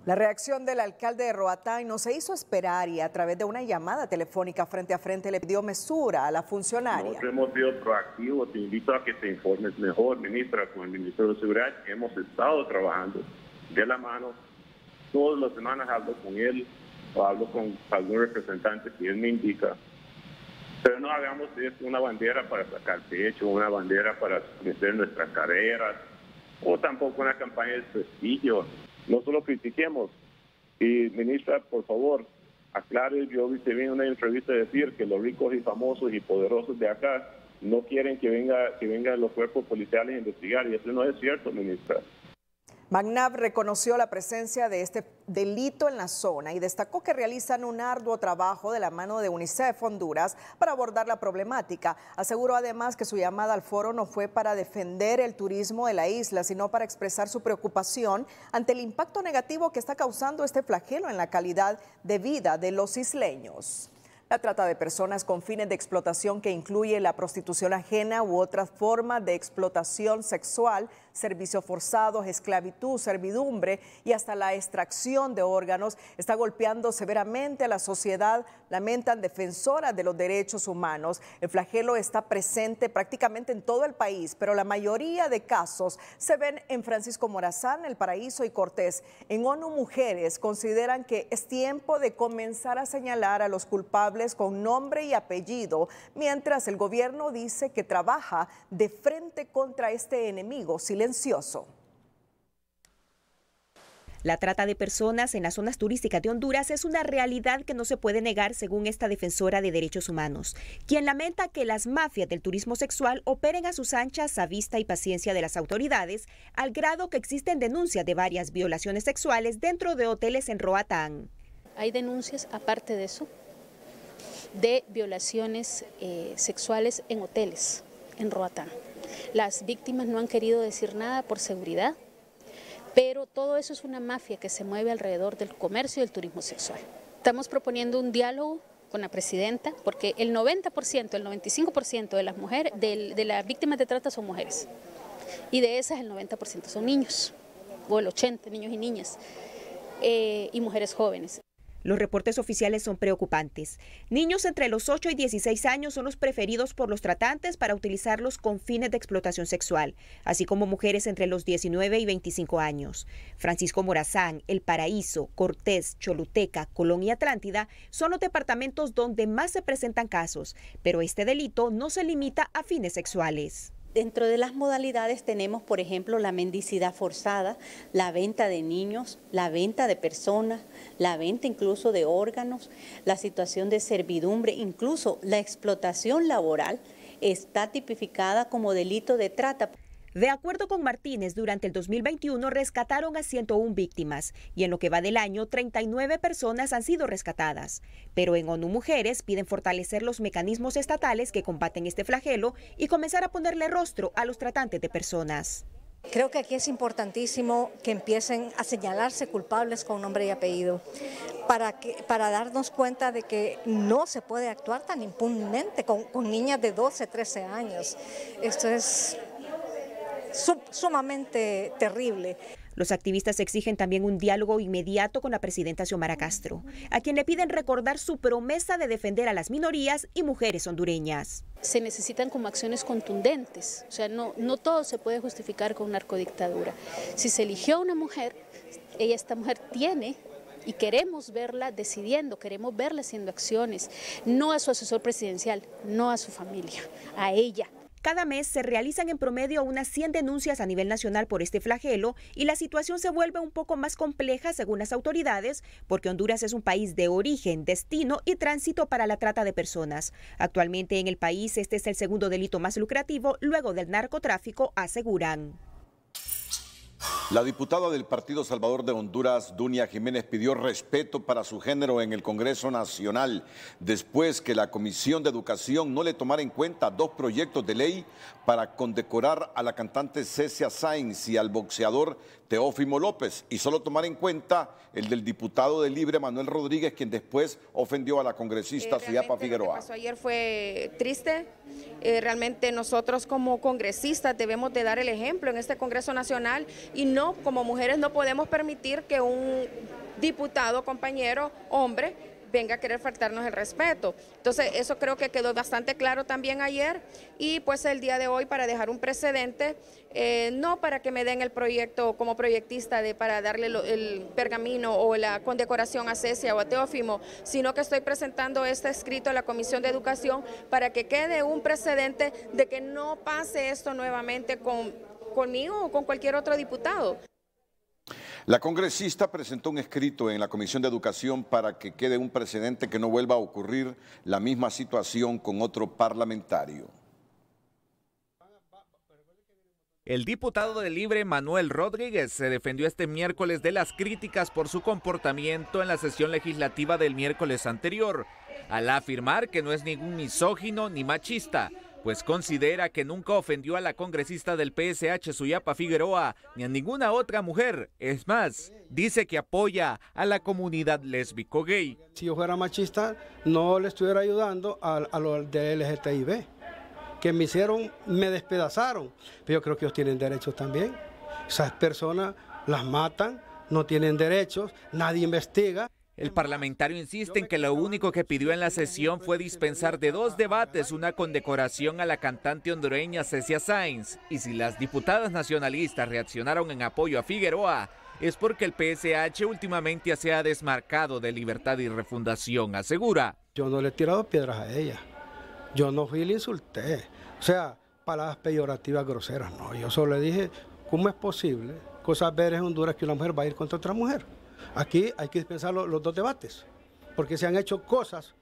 la reacción del alcalde de Roatay no se hizo esperar y a través de una llamada telefónica frente a frente le pidió mesura a la funcionaria. Nosotros hemos sido proactivos, te invito a que te informes mejor, ministra, con el Ministerio de Seguridad. Hemos estado trabajando de la mano. Todas las semanas hablo con él o hablo con algún representante que él me indica. Pero no hagamos una bandera para sacar pecho, una bandera para meter nuestras carreras o tampoco una campaña de prestigio no solo critiquemos. Y ministra, por favor, aclare, yo vi en una entrevista decir que los ricos y famosos y poderosos de acá no quieren que venga que vengan los cuerpos policiales a investigar y eso no es cierto, ministra. Magnav reconoció la presencia de este delito en la zona y destacó que realizan un arduo trabajo de la mano de UNICEF Honduras para abordar la problemática. Aseguró además que su llamada al foro no fue para defender el turismo de la isla, sino para expresar su preocupación ante el impacto negativo que está causando este flagelo en la calidad de vida de los isleños. La trata de personas con fines de explotación que incluye la prostitución ajena u otra forma de explotación sexual servicio forzado, esclavitud, servidumbre y hasta la extracción de órganos está golpeando severamente a la sociedad, lamentan defensoras de los derechos humanos. El flagelo está presente prácticamente en todo el país, pero la mayoría de casos se ven en Francisco Morazán, El Paraíso y Cortés. En ONU Mujeres consideran que es tiempo de comenzar a señalar a los culpables con nombre y apellido, mientras el gobierno dice que trabaja de frente contra este enemigo la trata de personas en las zonas turísticas de Honduras es una realidad que no se puede negar según esta defensora de derechos humanos, quien lamenta que las mafias del turismo sexual operen a sus anchas a vista y paciencia de las autoridades, al grado que existen denuncias de varias violaciones sexuales dentro de hoteles en Roatán. Hay denuncias, aparte de eso, de violaciones eh, sexuales en hoteles en Roatán. Las víctimas no han querido decir nada por seguridad, pero todo eso es una mafia que se mueve alrededor del comercio y del turismo sexual. Estamos proponiendo un diálogo con la presidenta, porque el 90%, el 95% de las mujeres, de, las víctimas de trata son mujeres, y de esas el 90% son niños, o el 80% niños y niñas, eh, y mujeres jóvenes. Los reportes oficiales son preocupantes. Niños entre los 8 y 16 años son los preferidos por los tratantes para utilizarlos con fines de explotación sexual, así como mujeres entre los 19 y 25 años. Francisco Morazán, El Paraíso, Cortés, Choluteca, Colón y Atlántida son los departamentos donde más se presentan casos, pero este delito no se limita a fines sexuales. Dentro de las modalidades tenemos, por ejemplo, la mendicidad forzada, la venta de niños, la venta de personas, la venta incluso de órganos, la situación de servidumbre, incluso la explotación laboral está tipificada como delito de trata. De acuerdo con Martínez, durante el 2021 rescataron a 101 víctimas y en lo que va del año 39 personas han sido rescatadas. Pero en ONU Mujeres piden fortalecer los mecanismos estatales que combaten este flagelo y comenzar a ponerle rostro a los tratantes de personas. Creo que aquí es importantísimo que empiecen a señalarse culpables con nombre y apellido, para, que, para darnos cuenta de que no se puede actuar tan impunemente con, niñas de 12, 13 años. Esto es sumamente terrible. Los activistas exigen también un diálogo inmediato con la presidenta Xiomara Castro, a quien le piden recordar su promesa de defender a las minorías y mujeres hondureñas. Se necesitan como acciones contundentes, o sea, no, no todo se puede justificar con una narcodictadura. Si se eligió a una mujer, ella, esta mujer tiene y queremos verla decidiendo, queremos verla haciendo acciones, no a su asesor presidencial, no a su familia, a ella, cada mes se realizan en promedio unas 100 denuncias a nivel nacional por este flagelo y la situación se vuelve un poco más compleja según las autoridades porque Honduras es un país de origen, destino y tránsito para la trata de personas. Actualmente en el país este es el segundo delito más lucrativo luego del narcotráfico, aseguran. La diputada del Partido Salvador de Honduras, Dunia Jiménez, pidió respeto para su género en el Congreso Nacional después que la Comisión de Educación no le tomara en cuenta dos proyectos de ley para condecorar a la cantante Cecia Sainz y al boxeador Teófimo López y solo tomar en cuenta el del diputado de Libre Manuel Rodríguez, quien después ofendió a la congresista Suyapa eh, Figueroa. ayer fue triste, eh, realmente nosotros como congresistas debemos de dar el ejemplo en este Congreso Nacional y no, como mujeres no podemos permitir que un diputado, compañero, hombre, venga a querer faltarnos el respeto. Entonces, eso creo que quedó bastante claro también ayer y pues el día de hoy para dejar un precedente, eh, no para que me den el proyecto como proyectista de para darle el pergamino o la condecoración a Cecia o a Teófimo, sino que estoy presentando este escrito a la Comisión de Educación para que quede un precedente de que no pase esto nuevamente con conmigo o con cualquier otro diputado. La congresista presentó un escrito en la Comisión de Educación para que quede un precedente que no vuelva a ocurrir la misma situación con otro parlamentario. El diputado de Libre Manuel Rodríguez se defendió este miércoles de las críticas por su comportamiento en la sesión legislativa del miércoles anterior, al afirmar que no es ningún misógino ni machista, pues considera que nunca ofendió a la congresista del PSH Suyapa Figueroa ni a ninguna otra mujer. Es más, dice que apoya a la comunidad lésbico gay. Si yo fuera machista, no le estuviera ayudando a, los de LGTB, que me hicieron, me despedazaron. Pero yo creo que ellos tienen derechos también. Esas personas las matan, no tienen derechos, nadie investiga. El parlamentario insiste en que lo único que pidió en la sesión fue dispensar de dos debates una condecoración a la cantante hondureña Cecia Sainz. Y si las diputadas nacionalistas reaccionaron en apoyo a Figueroa, es porque el PSH últimamente se ha desmarcado de libertad y refundación, asegura. Yo no le he tirado piedras a ella. Yo no fui y le insulté. O sea, palabras peyorativas groseras, no. Yo solo le dije, ¿cómo es posible cosas veres en Honduras que una mujer va a ir contra otra mujer? Aquí hay que dispensar los, dos debates, porque se han hecho cosas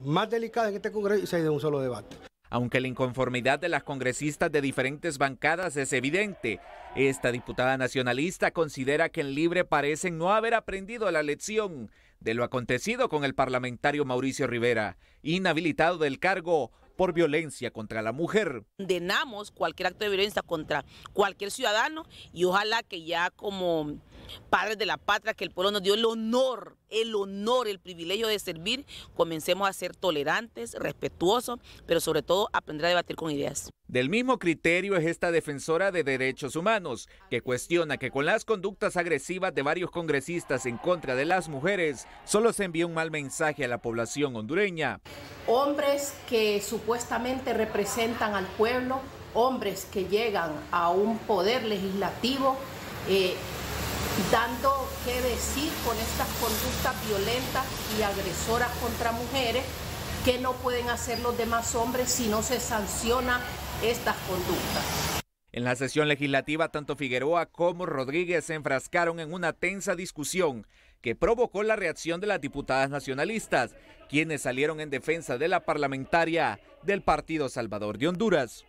más delicadas en este Congreso y se ha ido un solo debate. Aunque la inconformidad de las congresistas de diferentes bancadas es evidente, esta diputada nacionalista considera que en Libre parecen no haber aprendido la lección de lo acontecido con el parlamentario Mauricio Rivera, inhabilitado del cargo por violencia contra la mujer. Condenamos cualquier acto de violencia contra cualquier ciudadano y ojalá que ya como padres de la patria, que el pueblo nos dio el honor, el honor, el privilegio de servir, comencemos a ser tolerantes, respetuosos, pero sobre todo aprender a debatir con ideas. Del mismo criterio es esta defensora de derechos humanos, que cuestiona que con las conductas agresivas de varios congresistas en contra de las mujeres, solo se envía un mal mensaje a la población hondureña. Hombres que supuestamente representan al pueblo, hombres que llegan a un poder legislativo, eh, dando que decir con estas conductas violentas y agresoras contra mujeres que no pueden hacer los demás hombres si no se sanciona estas conductas. En la sesión legislativa, tanto Figueroa como Rodríguez se enfrascaron en una tensa discusión que provocó la reacción de las diputadas nacionalistas, quienes salieron en defensa de la parlamentaria del Partido Salvador de Honduras.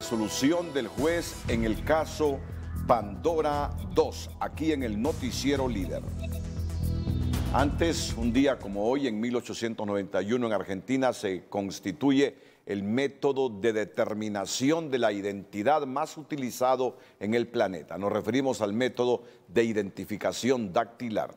solución del juez en el caso Pandora 2, aquí en el noticiero líder. Antes, un día como hoy, en 1891, en Argentina se constituye el método de determinación de la identidad más utilizado en el planeta. Nos referimos al método de identificación dactilar.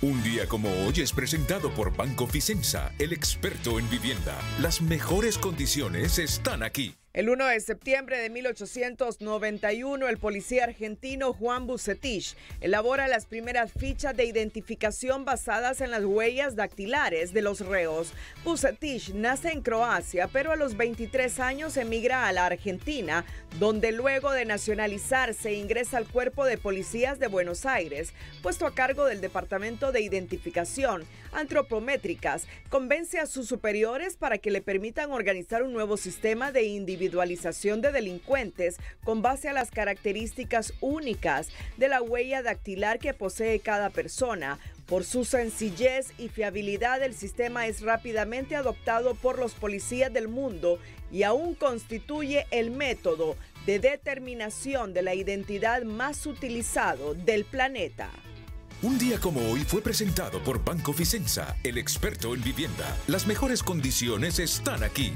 Un día como hoy es presentado por Banco Ficenza, el experto en vivienda. Las mejores condiciones están aquí. El 1 de septiembre de 1891, el policía argentino Juan Bucetich elabora las primeras fichas de identificación basadas en las huellas dactilares de los reos. Bucetich nace en Croacia, pero a los 23 años emigra a la Argentina, donde luego de nacionalizarse ingresa al cuerpo de policías de Buenos Aires, puesto a cargo del Departamento de Identificación antropométricas, convence a sus superiores para que le permitan organizar un nuevo sistema de individualización de delincuentes con base a las características únicas de la huella dactilar que posee cada persona, por su sencillez y fiabilidad, el sistema es rápidamente adoptado por los policías del mundo y aún constituye el método de determinación de la identidad más utilizado del planeta. Un día como hoy fue presentado por Banco Vicenza, el experto en vivienda. Las mejores condiciones están aquí.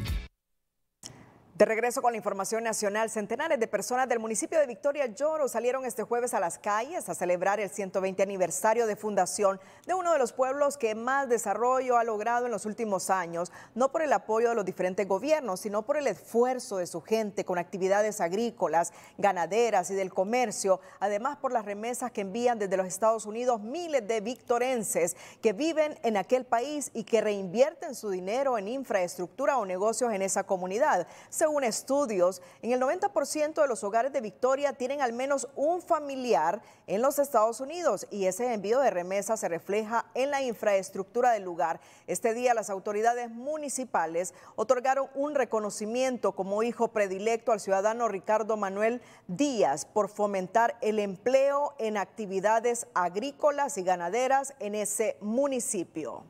De regreso con la información nacional, centenares de personas del municipio de Victoria Lloro salieron este jueves a las calles a celebrar el 120 aniversario de fundación de uno de los pueblos que más desarrollo ha logrado en los últimos años, no por el apoyo de los diferentes gobiernos, sino por el esfuerzo de su gente con actividades agrícolas, ganaderas y del comercio, además por las remesas que envían desde los Estados Unidos miles de victorenses que viven en aquel país y que reinvierten su dinero en infraestructura o negocios en esa comunidad según estudios, en el 90% de los hogares de Victoria tienen al menos un familiar en los Estados Unidos y ese envío de remesas se refleja en la infraestructura del lugar. Este día las autoridades municipales otorgaron un reconocimiento como hijo predilecto al ciudadano Ricardo Manuel Díaz por fomentar el empleo en actividades agrícolas y ganaderas en ese municipio.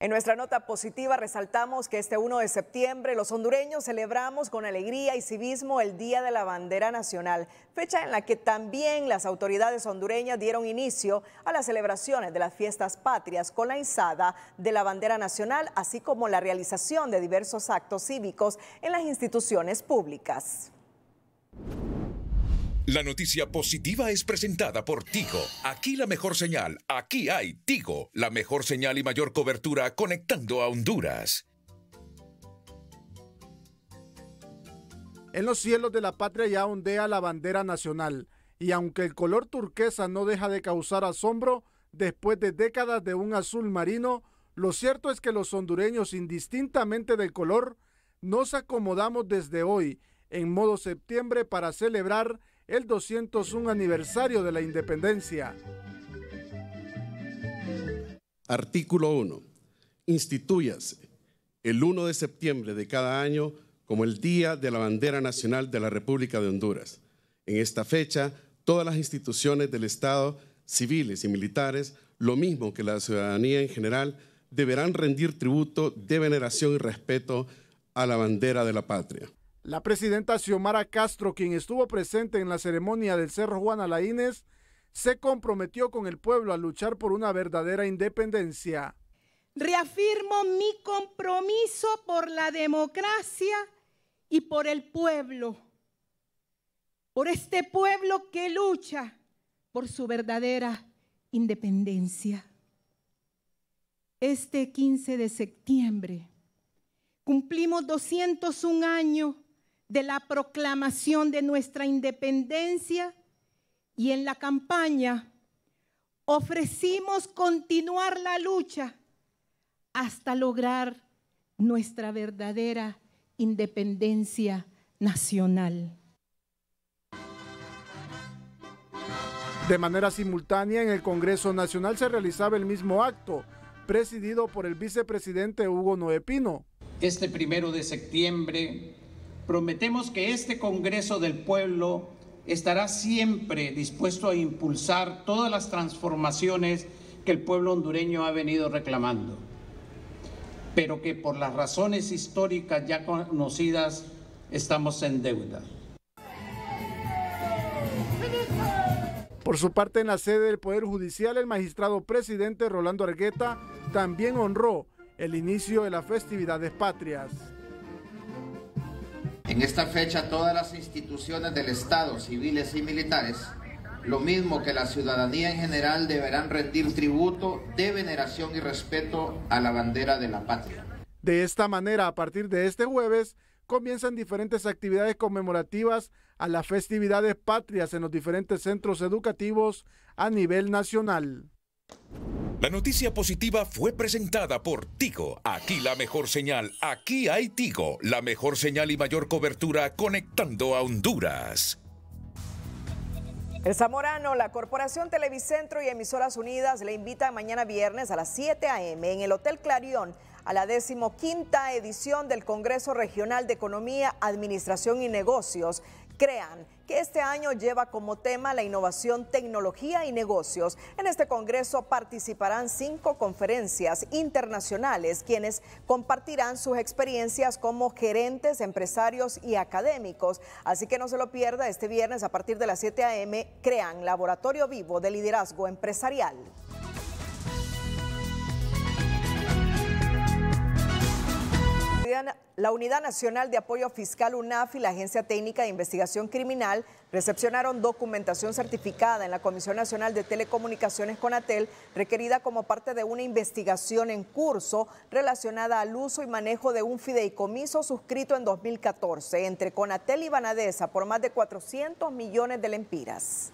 En nuestra nota positiva resaltamos que este 1 de septiembre los hondureños celebramos con alegría y civismo el Día de la Bandera Nacional, fecha en la que también las autoridades hondureñas dieron inicio a las celebraciones de las fiestas patrias con la izada de la bandera nacional, así como la realización de diversos actos cívicos en las instituciones públicas. La noticia positiva es presentada por Tigo. Aquí la mejor señal, aquí hay Tigo, la mejor señal y mayor cobertura conectando a Honduras. En los cielos de la patria ya ondea la bandera nacional, y aunque el color turquesa no deja de causar asombro después de décadas de un azul marino, lo cierto es que los hondureños, indistintamente del color, nos acomodamos desde hoy, en modo septiembre, para celebrar el 201 aniversario de la independencia. Artículo 1. Institúyase el 1 de septiembre de cada año como el Día de la Bandera Nacional de la República de Honduras. En esta fecha, todas las instituciones del Estado, civiles y militares, lo mismo que la ciudadanía en general, deberán rendir tributo de veneración y respeto a la bandera de la patria. La presidenta Xiomara Castro, quien estuvo presente en la ceremonia del Cerro Juan Alaínez, se comprometió con el pueblo a luchar por una verdadera independencia. Reafirmo mi compromiso por la democracia y por el pueblo, por este pueblo que lucha por su verdadera independencia. Este 15 de septiembre cumplimos 201 años de la proclamación de nuestra independencia y en la campaña ofrecimos continuar la lucha hasta lograr nuestra verdadera independencia nacional. De manera simultánea en el Congreso Nacional se realizaba el mismo acto, presidido por el vicepresidente Hugo Noepino. Este primero de septiembre prometemos que este Congreso del Pueblo estará siempre dispuesto a impulsar todas las transformaciones que el pueblo hondureño ha venido reclamando, pero que por las razones históricas ya conocidas estamos en deuda. Por su parte, en la sede del Poder Judicial, el magistrado presidente Rolando Argueta también honró el inicio de las festividades patrias. En esta fecha todas las instituciones del Estado, civiles y militares, lo mismo que la ciudadanía en general, deberán rendir tributo de veneración y respeto a la bandera de la patria. De esta manera, a partir de este jueves, comienzan diferentes actividades conmemorativas a las festividades patrias en los diferentes centros educativos a nivel nacional. La noticia positiva fue presentada por Tigo. Aquí la mejor señal. Aquí hay Tigo. La mejor señal y mayor cobertura conectando a Honduras. El Zamorano, la Corporación Televicentro y Emisoras Unidas le invitan mañana viernes a las 7 a.m. en el Hotel Clarion a la decimoquinta edición del Congreso Regional de Economía, Administración y Negocios, CREAN, que este año lleva como tema la innovación, tecnología y negocios. En este Congreso participarán cinco conferencias internacionales, quienes compartirán sus experiencias como gerentes, empresarios y académicos. Así que no se lo pierda este viernes a partir de las 7 a.m. Crean Laboratorio Vivo de Liderazgo Empresarial. La Unidad Nacional de Apoyo Fiscal UNAF y la Agencia Técnica de Investigación Criminal recepcionaron documentación certificada en la Comisión Nacional de Telecomunicaciones Conatel, requerida como parte de una investigación en curso relacionada al uso y manejo de un fideicomiso suscrito en 2014 entre Conatel y Banadesa por más de 400 millones de lempiras.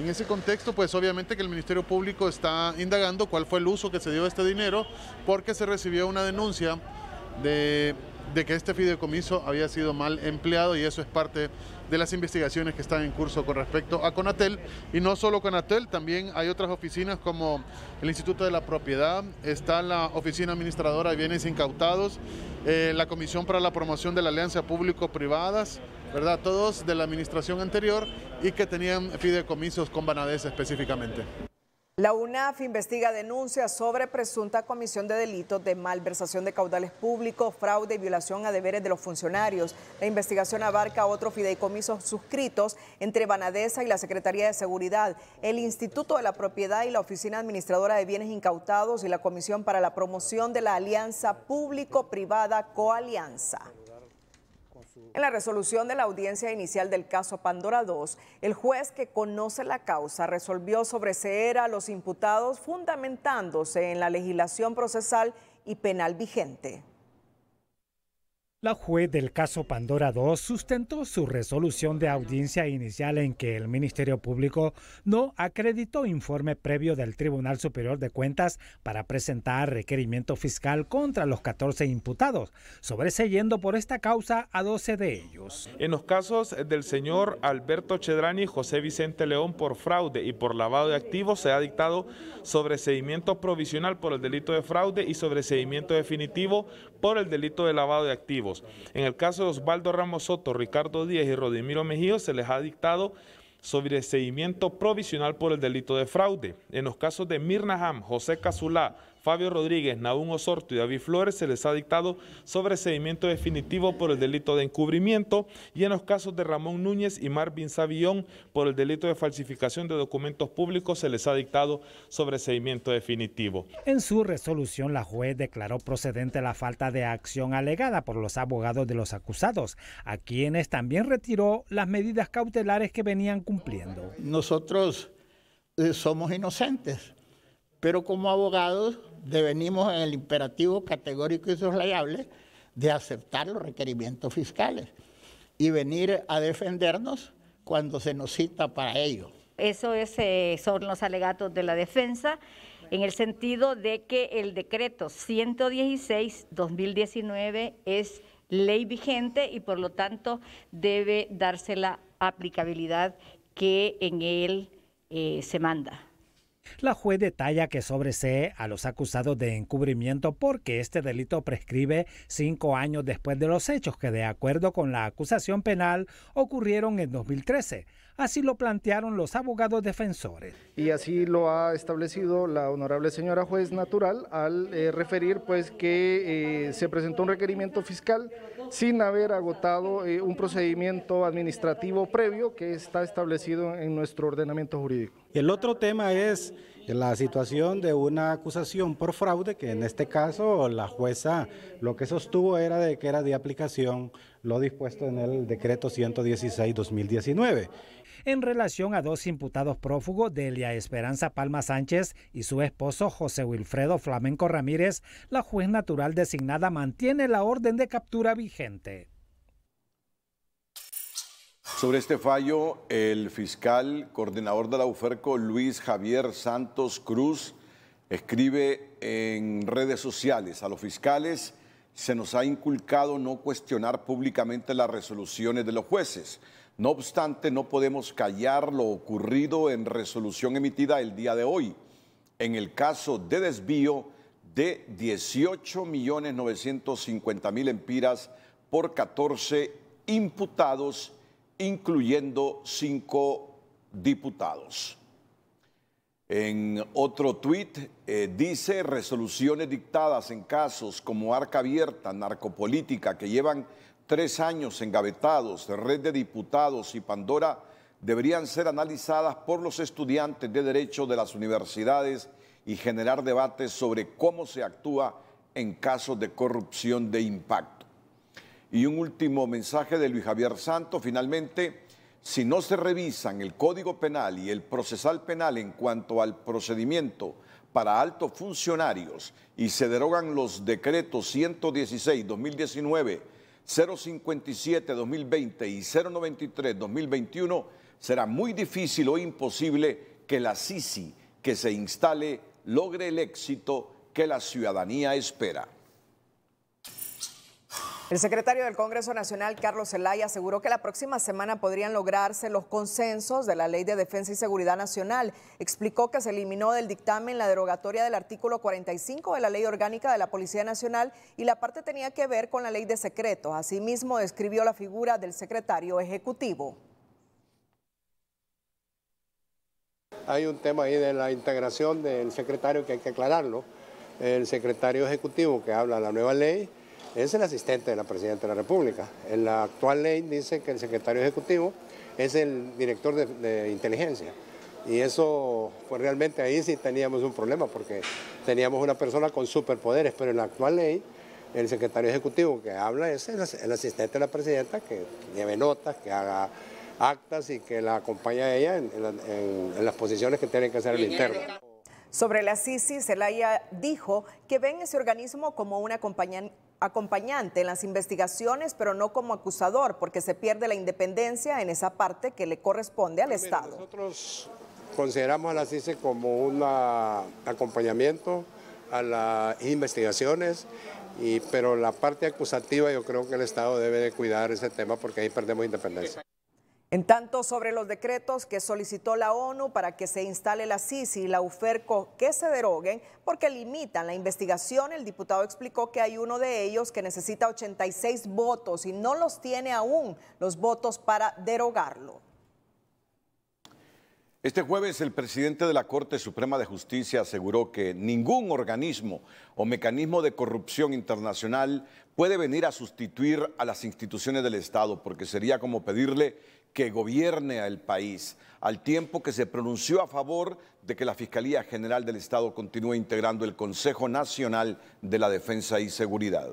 En ese contexto, pues obviamente que el Ministerio Público está indagando cuál fue el uso que se dio de este dinero, porque se recibió una denuncia de, de que este fideicomiso había sido mal empleado y eso es parte de las investigaciones que están en curso con respecto a Conatel. Y no solo Conatel, también hay otras oficinas como el Instituto de la Propiedad, está la Oficina Administradora de Bienes Incautados, eh, la Comisión para la Promoción de la Alianza Público-Privadas, ¿verdad? Todos de la administración anterior y que tenían fideicomisos con Banades específicamente. La UNAF investiga denuncias sobre presunta comisión de delitos de malversación de caudales públicos, fraude y violación a deberes de los funcionarios. La investigación abarca otros fideicomisos suscritos entre Banadesa y la Secretaría de Seguridad, el Instituto de la Propiedad y la Oficina Administradora de Bienes Incautados y la Comisión para la Promoción de la Alianza Público-Privada Coalianza. En la resolución de la audiencia inicial del caso Pandora II, el juez que conoce la causa resolvió sobreseer a los imputados fundamentándose en la legislación procesal y penal vigente. La juez del caso Pandora 2 sustentó su resolución de audiencia inicial en que el Ministerio Público no acreditó informe previo del Tribunal Superior de Cuentas para presentar requerimiento fiscal contra los 14 imputados, sobreseyendo por esta causa a 12 de ellos. En los casos del señor Alberto Chedrani y José Vicente León por fraude y por lavado de activos se ha dictado sobreseimiento provisional por el delito de fraude y sobreseimiento definitivo por el delito de lavado de activos. En el caso de Osvaldo Ramos Soto, Ricardo Díaz y Rodimiro Mejío se les ha dictado sobre provisional por el delito de fraude. En los casos de Mirna Ham, José Casulá, Fabio Rodríguez, Naúm Osorto y David Flores se les ha dictado sobreseimiento definitivo por el delito de encubrimiento y en los casos de Ramón Núñez y Marvin Savillón por el delito de falsificación de documentos públicos se les ha dictado sobreseimiento definitivo. En su resolución la juez declaró procedente la falta de acción alegada por los abogados de los acusados, a quienes también retiró las medidas cautelares que venían cumpliendo. Nosotros eh, somos inocentes pero como abogados devenimos en el imperativo categórico y soslayable de aceptar los requerimientos fiscales y venir a defendernos cuando se nos cita para ello. Eso es, eh, son los alegatos de la defensa en el sentido de que el decreto 116-2019 es ley vigente y por lo tanto debe darse la aplicabilidad que en él eh, se manda. La juez detalla que sobresee a los acusados de encubrimiento porque este delito prescribe cinco años después de los hechos que, de acuerdo con la acusación penal, ocurrieron en 2013. Así lo plantearon los abogados defensores. Y así lo ha establecido la honorable señora juez natural al eh, referir pues que eh, se presentó un requerimiento fiscal sin haber agotado eh, un procedimiento administrativo previo que está establecido en nuestro ordenamiento jurídico. El otro tema es la situación de una acusación por fraude, que en este caso la jueza lo que sostuvo era de que era de aplicación lo dispuesto en el decreto 116-2019 en relación a dos imputados prófugos, Delia Esperanza Palma Sánchez y su esposo José Wilfredo Flamenco Ramírez, la juez natural designada mantiene la orden de captura vigente. Sobre este fallo, el fiscal coordinador de la UFERCO, Luis Javier Santos Cruz, escribe en redes sociales a los fiscales, se nos ha inculcado no cuestionar públicamente las resoluciones de los jueces. No obstante, no podemos callar lo ocurrido en resolución emitida el día de hoy en el caso de desvío de 18.950.000 empiras por 14 imputados, incluyendo cinco diputados. En otro tuit eh, dice resoluciones dictadas en casos como Arca Abierta, Narcopolítica, que llevan tres años engavetados de Red de Diputados y Pandora deberían ser analizadas por los estudiantes de Derecho de las universidades y generar debates sobre cómo se actúa en casos de corrupción de impacto. Y un último mensaje de Luis Javier Santos, finalmente, si no se revisan el Código Penal y el procesal penal en cuanto al procedimiento para altos funcionarios y se derogan los decretos 116-2019, 057-2020 y 093-2021, será muy difícil o imposible que la Sisi que se instale logre el éxito que la ciudadanía espera. El secretario del Congreso Nacional, Carlos Zelaya, aseguró que la próxima semana podrían lograrse los consensos de la Ley de Defensa y Seguridad Nacional. Explicó que se eliminó del dictamen la derogatoria del artículo 45 de la Ley Orgánica de la Policía Nacional y la parte tenía que ver con la Ley de Secretos. Asimismo, describió la figura del secretario ejecutivo. Hay un tema ahí de la integración del secretario que hay que aclararlo. El secretario ejecutivo que habla la nueva ley es el asistente de la Presidenta de la República. En la actual ley dice que el secretario ejecutivo es el director de, inteligencia. Y eso, pues realmente ahí sí teníamos un problema, porque teníamos una persona con superpoderes, pero en la actual ley el secretario ejecutivo que habla es el, asistente de la presidenta, que lleve notas, que haga actas y que la acompaña a ella en, las posiciones que tiene que hacer el interno. Sobre la CICI, Zelaya dijo que ven ese organismo como un acompañante en las investigaciones, pero no como acusador, porque se pierde la independencia en esa parte que le corresponde al Estado. Nosotros consideramos a la CICI como un ah, acompañamiento a las investigaciones, y, pero la parte acusativa yo creo que el Estado debe de cuidar ese tema porque ahí perdemos independencia. En tanto, sobre los decretos que solicitó la ONU para que se instale la CISI y la UFERCO que se deroguen porque limitan la investigación, el diputado explicó que hay uno de ellos que necesita 86 votos y no los tiene aún los votos para derogarlo. Este jueves el presidente de la Corte Suprema de Justicia aseguró que ningún organismo o mecanismo de corrupción internacional puede venir a sustituir a las instituciones del Estado porque sería como pedirle que gobierne al país, al tiempo que se pronunció a favor de que la Fiscalía General del Estado continúe integrando el Consejo Nacional de la Defensa y Seguridad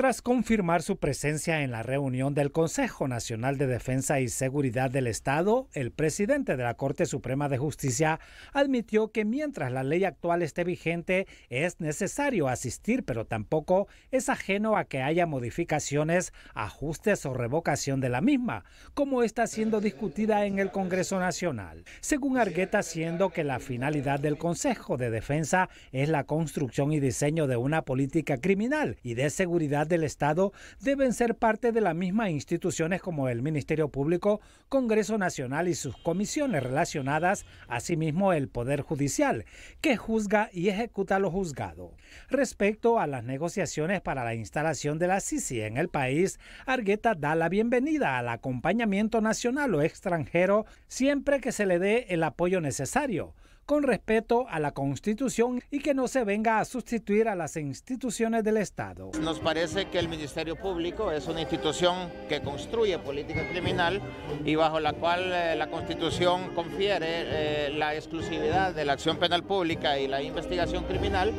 tras confirmar su presencia en la reunión del Consejo Nacional de Defensa y Seguridad del Estado, el presidente de la Corte Suprema de Justicia admitió que mientras la ley actual esté vigente es necesario asistir, pero tampoco es ajeno a que haya modificaciones, ajustes o revocación de la misma, como está siendo discutida en el Congreso Nacional. Según Argueta, siendo que la finalidad del Consejo de Defensa es la construcción y diseño de una política criminal y de seguridad del Estado deben ser parte de las mismas instituciones como el Ministerio Público, Congreso Nacional y sus comisiones relacionadas, asimismo el Poder Judicial, que juzga y ejecuta lo juzgado. Respecto a las negociaciones para la instalación de la CICI en el país, Argueta da la bienvenida al acompañamiento nacional o extranjero siempre que se le dé el apoyo necesario con respeto a la Constitución y que no se venga a sustituir a las instituciones del Estado. Nos parece que el Ministerio Público es una institución que construye política criminal y bajo la cual eh, la Constitución confiere eh, la exclusividad de la acción penal pública y la investigación criminal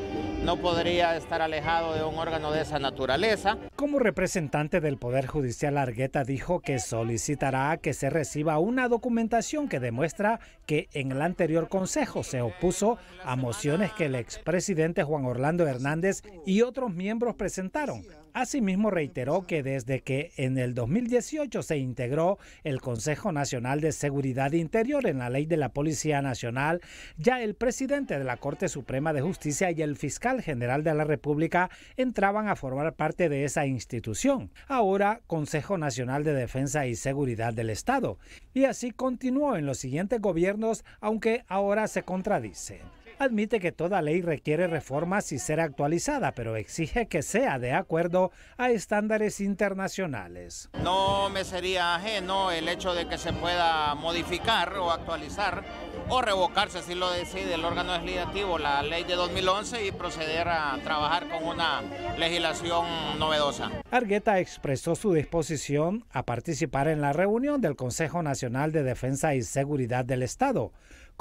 no podría estar alejado de un órgano de esa naturaleza. Como representante del Poder Judicial, Argueta dijo que solicitará que se reciba una documentación que demuestra que en el anterior Consejo se opuso a mociones que el expresidente Juan Orlando Hernández y otros miembros presentaron Asimismo, reiteró que desde que en el 2018 se integró el Consejo Nacional de Seguridad Interior en la ley de la Policía Nacional, ya el presidente de la Corte Suprema de Justicia y el fiscal general de la República entraban a formar parte de esa institución, ahora Consejo Nacional de Defensa y Seguridad del Estado. Y así continuó en los siguientes gobiernos, aunque ahora se contradice admite que toda ley requiere reformas y ser actualizada, pero exige que sea de acuerdo a estándares internacionales. No me sería ajeno el hecho de que se pueda modificar o actualizar o revocarse, si lo decide el órgano legislativo, la ley de 2011 y proceder a trabajar con una legislación novedosa. Argueta expresó su disposición a participar en la reunión del Consejo Nacional de Defensa y Seguridad del Estado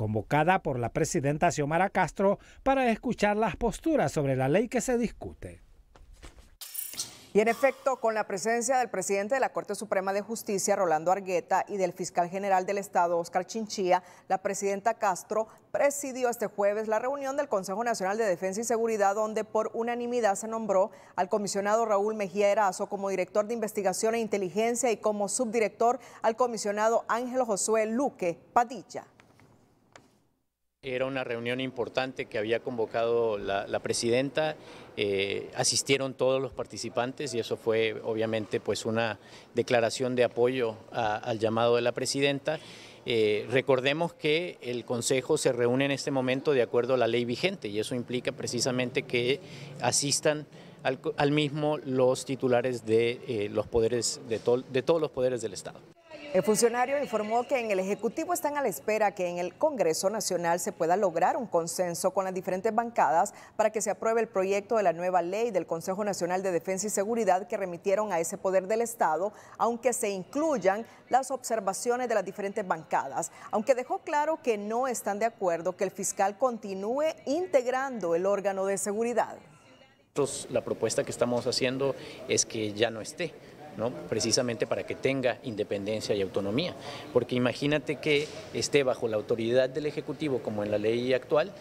convocada por la presidenta Xiomara Castro para escuchar las posturas sobre la ley que se discute. Y en efecto, con la presencia del presidente de la Corte Suprema de Justicia, Rolando Argueta, y del fiscal general del Estado, Oscar Chinchilla, la presidenta Castro presidió este jueves la reunión del Consejo Nacional de Defensa y Seguridad, donde por unanimidad se nombró al comisionado Raúl Mejía Erazo como director de investigación e inteligencia y como subdirector al comisionado Ángel Josué Luque Padilla. Era una reunión importante que había convocado la, presidenta, eh, asistieron todos los participantes y eso fue obviamente pues una declaración de apoyo al llamado de la presidenta. Eh, recordemos que el Consejo se reúne en este momento de acuerdo a la ley vigente y eso implica precisamente que asistan al, mismo los titulares de, eh, los poderes, de todos los poderes del Estado. El funcionario informó que en el Ejecutivo están a la espera que en el Congreso Nacional se pueda lograr un consenso con las diferentes bancadas para que se apruebe el proyecto de la nueva ley del Consejo Nacional de Defensa y Seguridad que remitieron a ese poder del Estado, aunque se incluyan las observaciones de las diferentes bancadas. Aunque dejó claro que no están de acuerdo que el fiscal continúe integrando el órgano de seguridad. La propuesta que estamos haciendo es que ya no esté precisamente para que tenga independencia y autonomía. Porque imagínate que esté bajo la autoridad del Ejecutivo, como en la ley actual,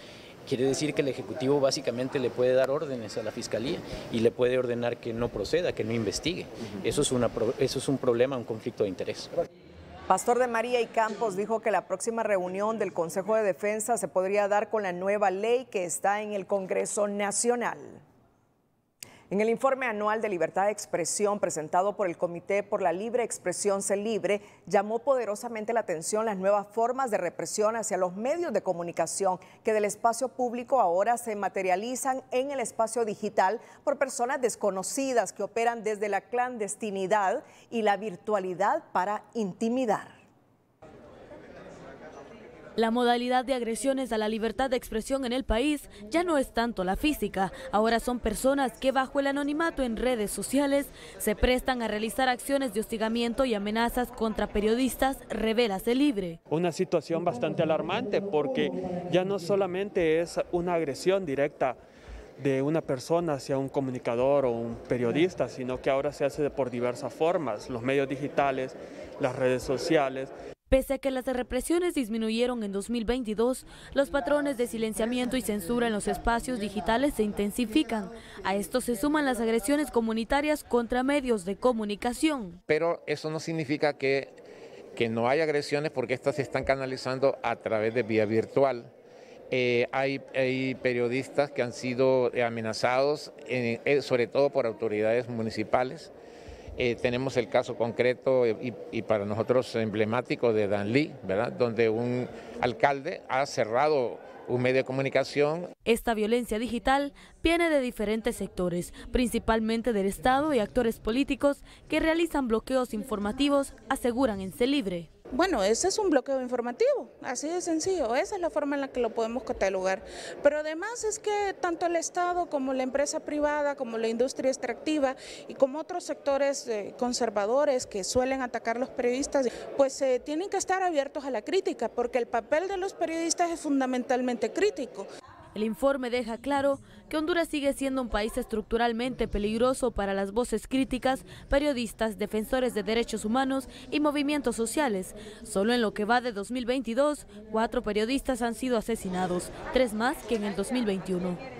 quiere decir que el Ejecutivo básicamente le puede dar órdenes a la Fiscalía y le puede ordenar que no proceda, que no investigue. Eso es, eso es un problema, un conflicto de interés. Pastor de María y Campos dijo que la próxima reunión del Consejo de Defensa se podría dar con la nueva ley que está en el Congreso Nacional. En el informe anual de libertad de expresión presentado por el Comité por la Libre Expresión Se Libre, llamó poderosamente la atención las nuevas formas de represión hacia los medios de comunicación que del espacio público ahora se materializan en el espacio digital por personas desconocidas que operan desde la clandestinidad y la virtualidad para intimidar. La modalidad de agresiones a la libertad de expresión en el país ya no es tanto la física, ahora son personas que bajo el anonimato en redes sociales se prestan a realizar acciones de hostigamiento y amenazas contra periodistas, revelase Libre. Una situación bastante alarmante porque ya no solamente es una agresión directa de una persona hacia un comunicador o un periodista, sino que ahora se hace por diversas formas, los medios digitales, las redes sociales. Pese a que las represiones disminuyeron en 2022, los patrones de silenciamiento y censura en los espacios digitales se intensifican. A esto se suman las agresiones comunitarias contra medios de comunicación. Pero eso no significa que, que no hay agresiones porque estas se están canalizando a través de vía virtual. Eh, hay, periodistas que han sido amenazados, eh, eh, sobre todo por autoridades municipales eh, tenemos el caso concreto y, para nosotros emblemático de Dan Lee, ¿verdad? donde un alcalde ha cerrado un medio de comunicación. Esta violencia digital viene de diferentes sectores, principalmente del Estado y actores políticos que realizan bloqueos informativos, aseguran en C Libre. Bueno, ese es un bloqueo informativo, así de sencillo, esa es la forma en la que lo podemos catalogar. Pero además es que tanto el Estado como la empresa privada, como la industria extractiva y como otros sectores eh, conservadores que suelen atacar a los periodistas, pues eh, tienen que estar abiertos a la crítica, porque el papel de los periodistas es fundamentalmente crítico. El informe deja claro que Honduras sigue siendo un país estructuralmente peligroso para las voces críticas, periodistas, defensores de derechos humanos y movimientos sociales. Solo en lo que va de 2022, cuatro periodistas han sido asesinados, tres más que en el 2021.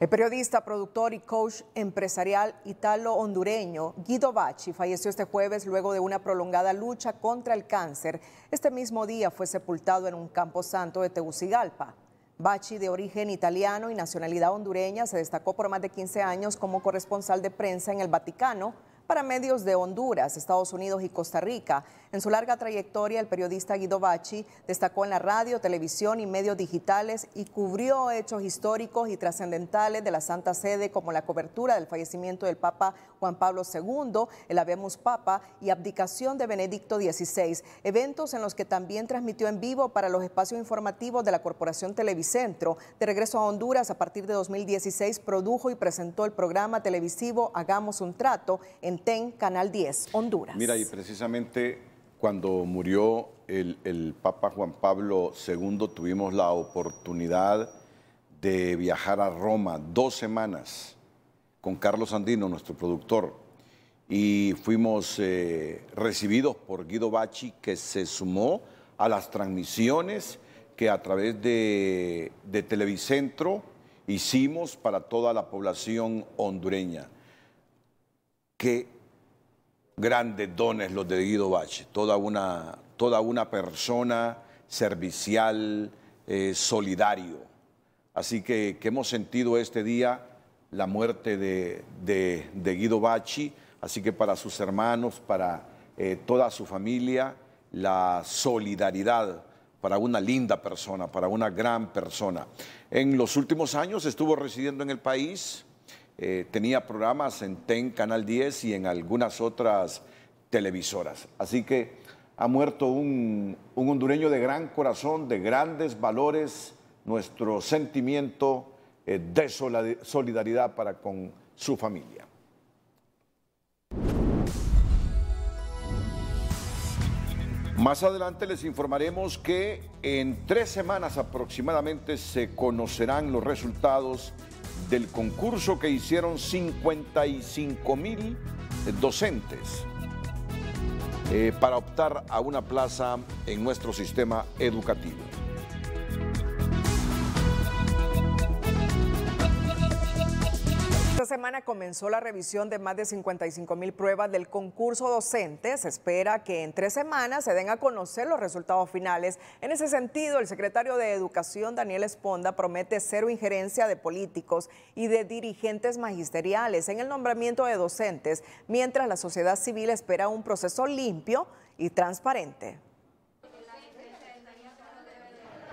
El periodista, productor y coach empresarial italo-hondureño Guido Bachi falleció este jueves luego de una prolongada lucha contra el cáncer. Este mismo día fue sepultado en un campo santo de Tegucigalpa. Bachi, de origen italiano y nacionalidad hondureña, se destacó por más de 15 años como corresponsal de prensa en el Vaticano para medios de Honduras, Estados Unidos y Costa Rica. En su larga trayectoria, el periodista Guido Bachi destacó en la radio, televisión y medios digitales y cubrió hechos históricos y trascendentales de la Santa Sede, como la cobertura del fallecimiento del Papa Juan Pablo II, el Habemus Papa y abdicación de Benedicto XVI, eventos en los que también transmitió en vivo para los espacios informativos de la Corporación Televicentro. De regreso a Honduras, a partir de 2016, produjo y presentó el programa televisivo Hagamos un Trato en TEN, Canal 10, Honduras. Mira, precisamente cuando murió el, Papa Juan Pablo II, tuvimos la oportunidad de viajar a Roma dos semanas con Carlos Andino, nuestro productor, y fuimos eh, recibidos por Guido Bacci que se sumó a las transmisiones que a través de, de Televicentro hicimos para toda la población hondureña. Que grandes dones los de Guido Bachi, toda una, toda una persona servicial, eh, solidario. Así que, hemos sentido este día la muerte de, de, Guido Bachi. así que para sus hermanos, para eh, toda su familia, la solidaridad para una linda persona, para una gran persona. En los últimos años estuvo residiendo en el país, eh, tenía programas en TEN Canal 10 y en algunas otras televisoras. Así que ha muerto un, hondureño de gran corazón, de grandes valores, nuestro sentimiento eh, de solidaridad para con su familia. Más adelante les informaremos que en tres semanas aproximadamente se conocerán los resultados del concurso que hicieron 55 mil docentes eh, para optar a una plaza en nuestro sistema educativo. Esta semana comenzó la revisión de más de 55 mil pruebas del concurso docente. Se espera que en tres semanas se den a conocer los resultados finales. En ese sentido, el secretario de Educación, Daniel Esponda, promete cero injerencia de políticos y de dirigentes magisteriales en el nombramiento de docentes, mientras la sociedad civil espera un proceso limpio y transparente.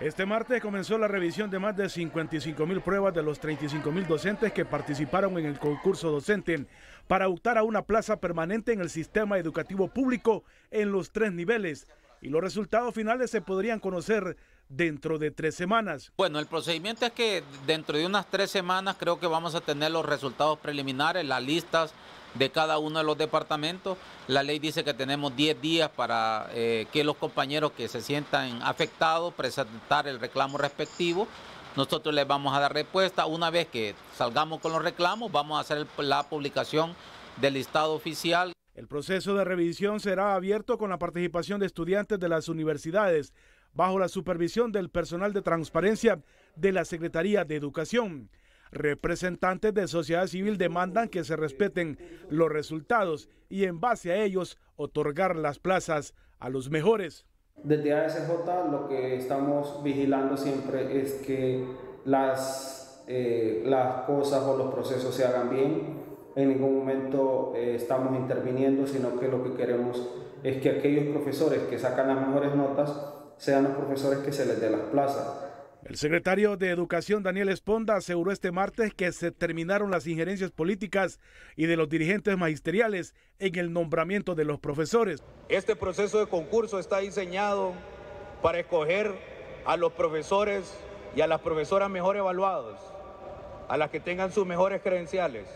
Este martes comenzó la revisión de más de 55 mil pruebas de los 35 mil docentes que participaron en el concurso docente para optar a una plaza permanente en el sistema educativo público en los tres niveles y los resultados finales se podrían conocer dentro de tres semanas. Bueno, el procedimiento es que dentro de unas tres semanas creo que vamos a tener los resultados preliminares, las listas de cada uno de los departamentos. La ley dice que tenemos 10 días para eh, que los compañeros que se sientan afectados presentar el reclamo respectivo. Nosotros les vamos a dar respuesta. Una vez que salgamos con los reclamos, vamos a hacer la publicación del listado oficial. El proceso de revisión será abierto con la participación de estudiantes de las universidades, bajo la supervisión del personal de transparencia de la Secretaría de Educación. Representantes de sociedad civil demandan que se respeten los resultados y en base a ellos otorgar las plazas a los mejores. Desde ASJ lo que estamos vigilando siempre es que las, eh, las cosas o los procesos se hagan bien. En ningún momento eh, estamos interviniendo, sino que lo que queremos es que aquellos profesores que sacan las mejores notas sean los profesores que se les dé las plazas el secretario de Educación Daniel Esponda aseguró este martes que se terminaron las injerencias políticas y de los dirigentes magisteriales en el nombramiento de los profesores. Este proceso de concurso está diseñado para escoger a los profesores y a las profesoras mejor evaluados, a las que tengan sus mejores credenciales,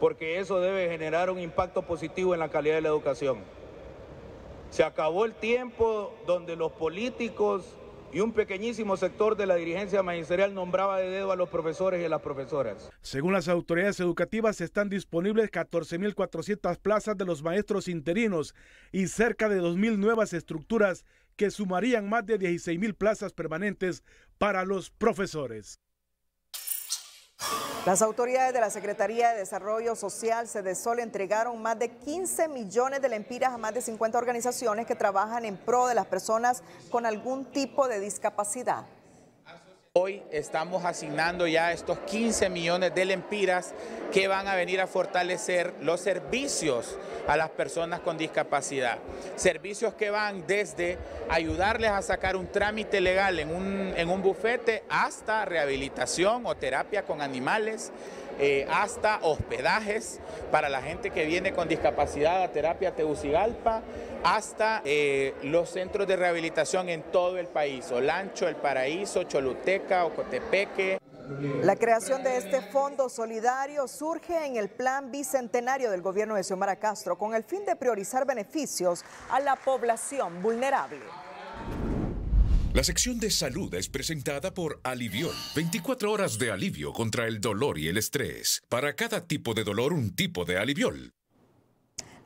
porque eso debe generar un impacto positivo en la calidad de la educación. Se acabó el tiempo donde los políticos y un pequeñísimo sector de la dirigencia magisterial nombraba de dedo a los profesores y a las profesoras. Según las autoridades educativas, están disponibles 14.400 plazas de los maestros interinos y cerca de 2.000 nuevas estructuras que sumarían más de 16.000 plazas permanentes para los profesores. Las autoridades de la Secretaría de Desarrollo Social Sol entregaron más de 15 millones de lempiras a más de 50 organizaciones que trabajan en pro de las personas con algún tipo de discapacidad. Hoy estamos asignando ya estos 15 millones de lempiras que van a venir a fortalecer los servicios a las personas con discapacidad. Servicios que van desde ayudarles a sacar un trámite legal en un, bufete hasta rehabilitación o terapia con animales eh, hasta hospedajes para la gente que viene con discapacidad a terapia Tegucigalpa, hasta eh, los centros de rehabilitación en todo el país, Olancho, El Paraíso, Choluteca, Ocotepeque. La creación de este fondo solidario surge en el plan bicentenario del gobierno de Xiomara Castro con el fin de priorizar beneficios a la población vulnerable. La sección de salud es presentada por Aliviol. 24 horas de alivio contra el dolor y el estrés. Para cada tipo de dolor, un tipo de Aliviol.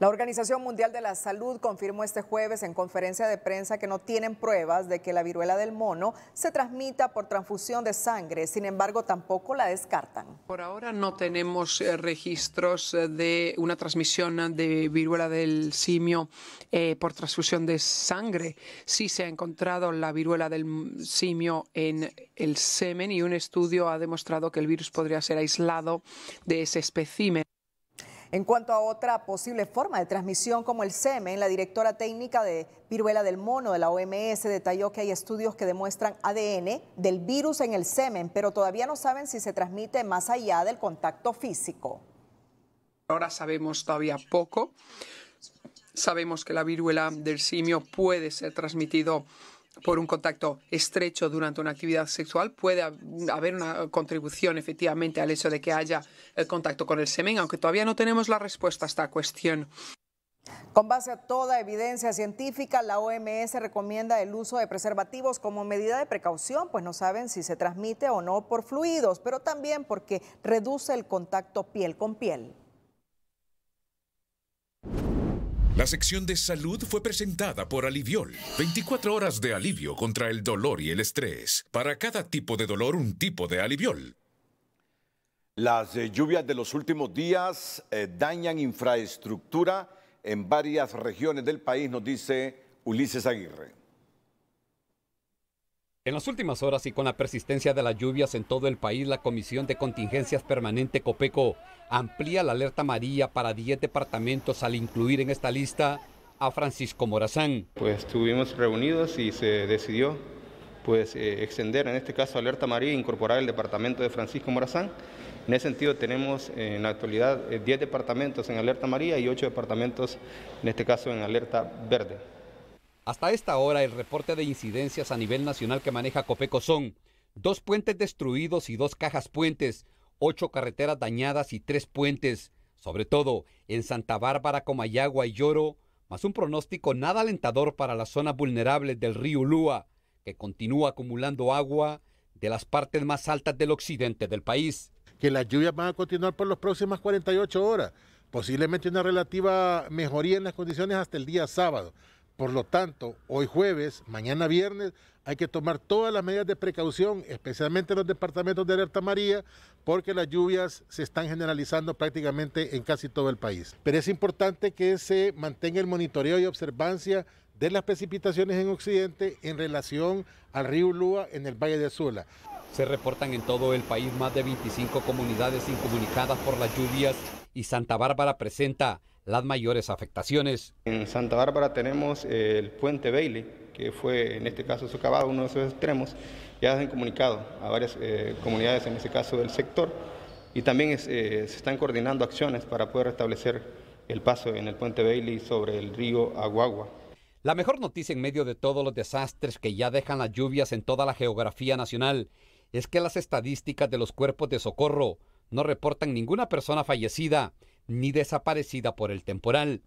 La Organización Mundial de la Salud confirmó este jueves en conferencia de prensa que no tienen pruebas de que la viruela del mono se transmita por transfusión de sangre, sin embargo tampoco la descartan. Por ahora no tenemos eh, registros eh, de una transmisión de viruela del simio eh, por transfusión de sangre. Sí se ha encontrado la viruela del simio en el semen y un estudio ha demostrado que el virus podría ser aislado de ese especímen. En cuanto a otra posible forma de transmisión como el semen, la directora técnica de viruela del mono de la OMS detalló que hay estudios que demuestran ADN del virus en el semen, pero todavía no saben si se transmite más allá del contacto físico. Ahora sabemos todavía poco. Sabemos que la viruela del simio puede ser transmitido por un contacto estrecho durante una actividad sexual, puede haber una contribución efectivamente al hecho de que haya el eh, contacto con el semen, aunque todavía no tenemos la respuesta a esta cuestión. Con base a toda evidencia científica, la OMS recomienda el uso de preservativos como medida de precaución, pues no saben si se transmite o no por fluidos, pero también porque reduce el contacto piel con piel. La sección de salud fue presentada por Aliviol. 24 horas de alivio contra el dolor y el estrés. Para cada tipo de dolor, un tipo de Aliviol. Las eh, lluvias de los últimos días eh, dañan infraestructura en varias regiones del país, nos dice Ulises Aguirre. En las últimas horas y con la persistencia de las lluvias en todo el país, la Comisión de Contingencias Permanente Copeco amplía la alerta maría para 10 departamentos al incluir en esta lista a Francisco Morazán. Pues estuvimos reunidos y se decidió pues eh, extender en este caso alerta maría e incorporar el departamento de Francisco Morazán. En ese sentido tenemos eh, en la actualidad 10 eh, departamentos en alerta maría y 8 departamentos en este caso en alerta verde. Hasta esta hora, el reporte de incidencias a nivel nacional que maneja Copeco son dos puentes destruidos y dos cajas puentes, ocho carreteras dañadas y tres puentes, sobre todo en Santa Bárbara, Comayagua y Lloro, más un pronóstico nada alentador para las zonas vulnerables del río Lúa, que continúa acumulando agua de las partes más altas del occidente del país. Que las lluvias van a continuar por las próximas 48 horas, posiblemente una relativa mejoría en las condiciones hasta el día sábado. Por lo tanto, hoy jueves, mañana viernes, hay que tomar todas las medidas de precaución, especialmente en los departamentos de alerta María, porque las lluvias se están generalizando prácticamente en casi todo el país. Pero es importante que se mantenga el monitoreo y observancia de las precipitaciones en Occidente en relación al río Lúa en el Valle de Azula. Se reportan en todo el país más de 25 comunidades incomunicadas por las lluvias y Santa Bárbara presenta las mayores afectaciones. En Santa Bárbara tenemos eh, el puente Bailey, que fue en este caso socavado, uno de sus extremos, ya han comunicado a varias eh, comunidades, en este caso del sector, y también eh, se están coordinando acciones para poder restablecer el paso en el puente Bailey sobre el río Aguagua. La mejor noticia en medio de todos los desastres que ya dejan las lluvias en toda la geografía nacional es que las estadísticas de los cuerpos de socorro no reportan ninguna persona fallecida ni desaparecida por el temporal.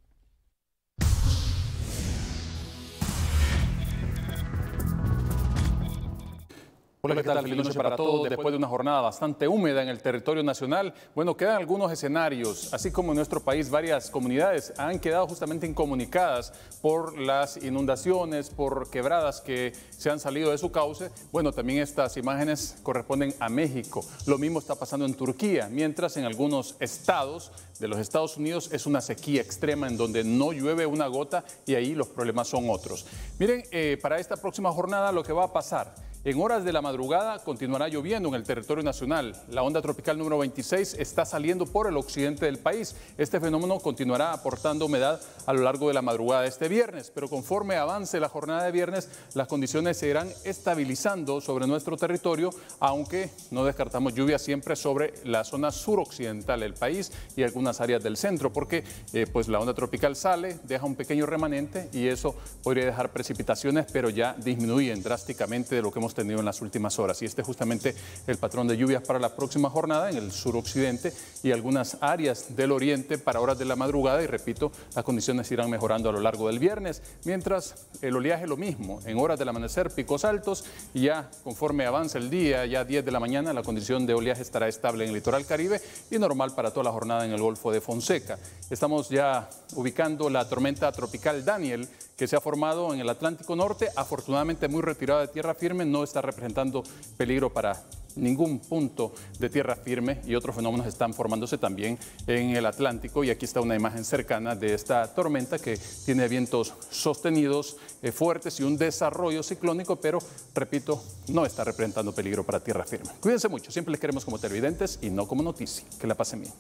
Hola, ¿qué tal? Feliz noche para todos. Después de una jornada bastante húmeda en el territorio nacional, bueno, quedan algunos escenarios, así como en nuestro país varias comunidades han quedado justamente incomunicadas por las inundaciones, por quebradas que se han salido de su cauce. Bueno, también estas imágenes corresponden a México. Lo mismo está pasando en Turquía, mientras en algunos estados de los Estados Unidos es una sequía extrema en donde no llueve una gota y ahí los problemas son otros. Miren, eh, para esta próxima jornada lo que va a pasar en horas de la madrugada continuará lloviendo en el territorio nacional. La onda tropical número 26 está saliendo por el occidente del país. Este fenómeno continuará aportando humedad a lo largo de la madrugada de este viernes, pero conforme avance la jornada de viernes, las condiciones se irán estabilizando sobre nuestro territorio, aunque no descartamos lluvia siempre sobre la zona suroccidental del país y algunas áreas del centro, porque eh, pues la onda tropical sale, deja un pequeño remanente y eso podría dejar precipitaciones, pero ya disminuyen drásticamente de lo que hemos tenido en las últimas horas. Y este es justamente el patrón de lluvias para la próxima jornada en el suroccidente y algunas áreas del oriente para horas de la madrugada. Y repito, las condiciones irán mejorando a lo largo del viernes, mientras el oleaje lo mismo, en horas del amanecer picos altos y ya conforme avanza el día, ya 10 de la mañana, la condición de oleaje estará estable en el litoral caribe y normal para toda la jornada en el Golfo de Fonseca. Estamos ya ubicando la tormenta tropical Daniel que se ha formado en el Atlántico Norte, afortunadamente muy retirada de tierra firme, no está representando peligro para ningún punto de tierra firme y otros fenómenos están formándose también en el Atlántico y aquí está una imagen cercana de esta tormenta que tiene vientos sostenidos eh, fuertes y un desarrollo ciclónico, pero repito, no está representando peligro para tierra firme. Cuídense mucho, siempre les queremos como televidentes y no como noticia. Que la pasen bien.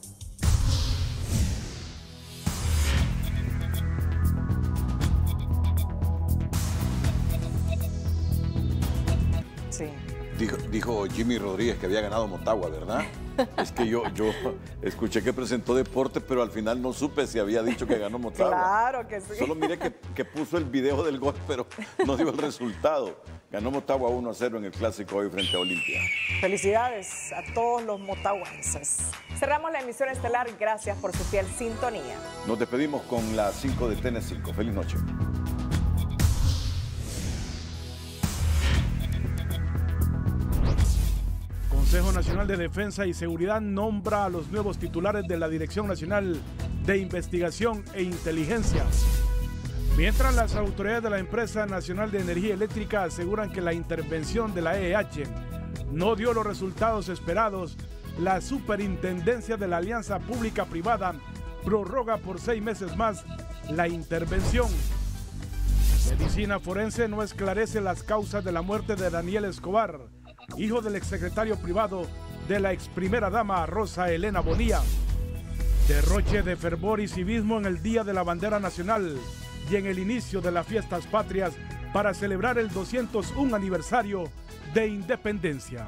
Dijo, dijo, Jimmy Rodríguez que había ganado Motagua, ¿verdad? Es que yo, yo escuché que presentó deporte, pero al final no supe si había dicho que ganó Motagua. Claro que sí. Solo miré que, puso el video del gol, pero no dio el resultado. Ganó Motagua 1 a 0 en el clásico hoy frente a Olimpia. Felicidades a todos los motaguenses. Cerramos la emisión estelar. Gracias por su fiel sintonía. Nos despedimos con las 5 de Tn5. Feliz noche. Consejo Nacional de Defensa y Seguridad nombra a los nuevos titulares de la Dirección Nacional de Investigación e Inteligencia. Mientras las autoridades de la empresa nacional de energía eléctrica aseguran que la intervención de la EEH no dio los resultados esperados, la superintendencia de la Alianza Pública-Privada prorroga por seis meses más la intervención. Medicina forense no esclarece las causas de la muerte de Daniel Escobar hijo del exsecretario privado de la ex primera dama Rosa Elena Bonilla. Derroche de fervor y civismo en el Día de la Bandera Nacional y en el inicio de las fiestas patrias para celebrar el 201 aniversario de independencia.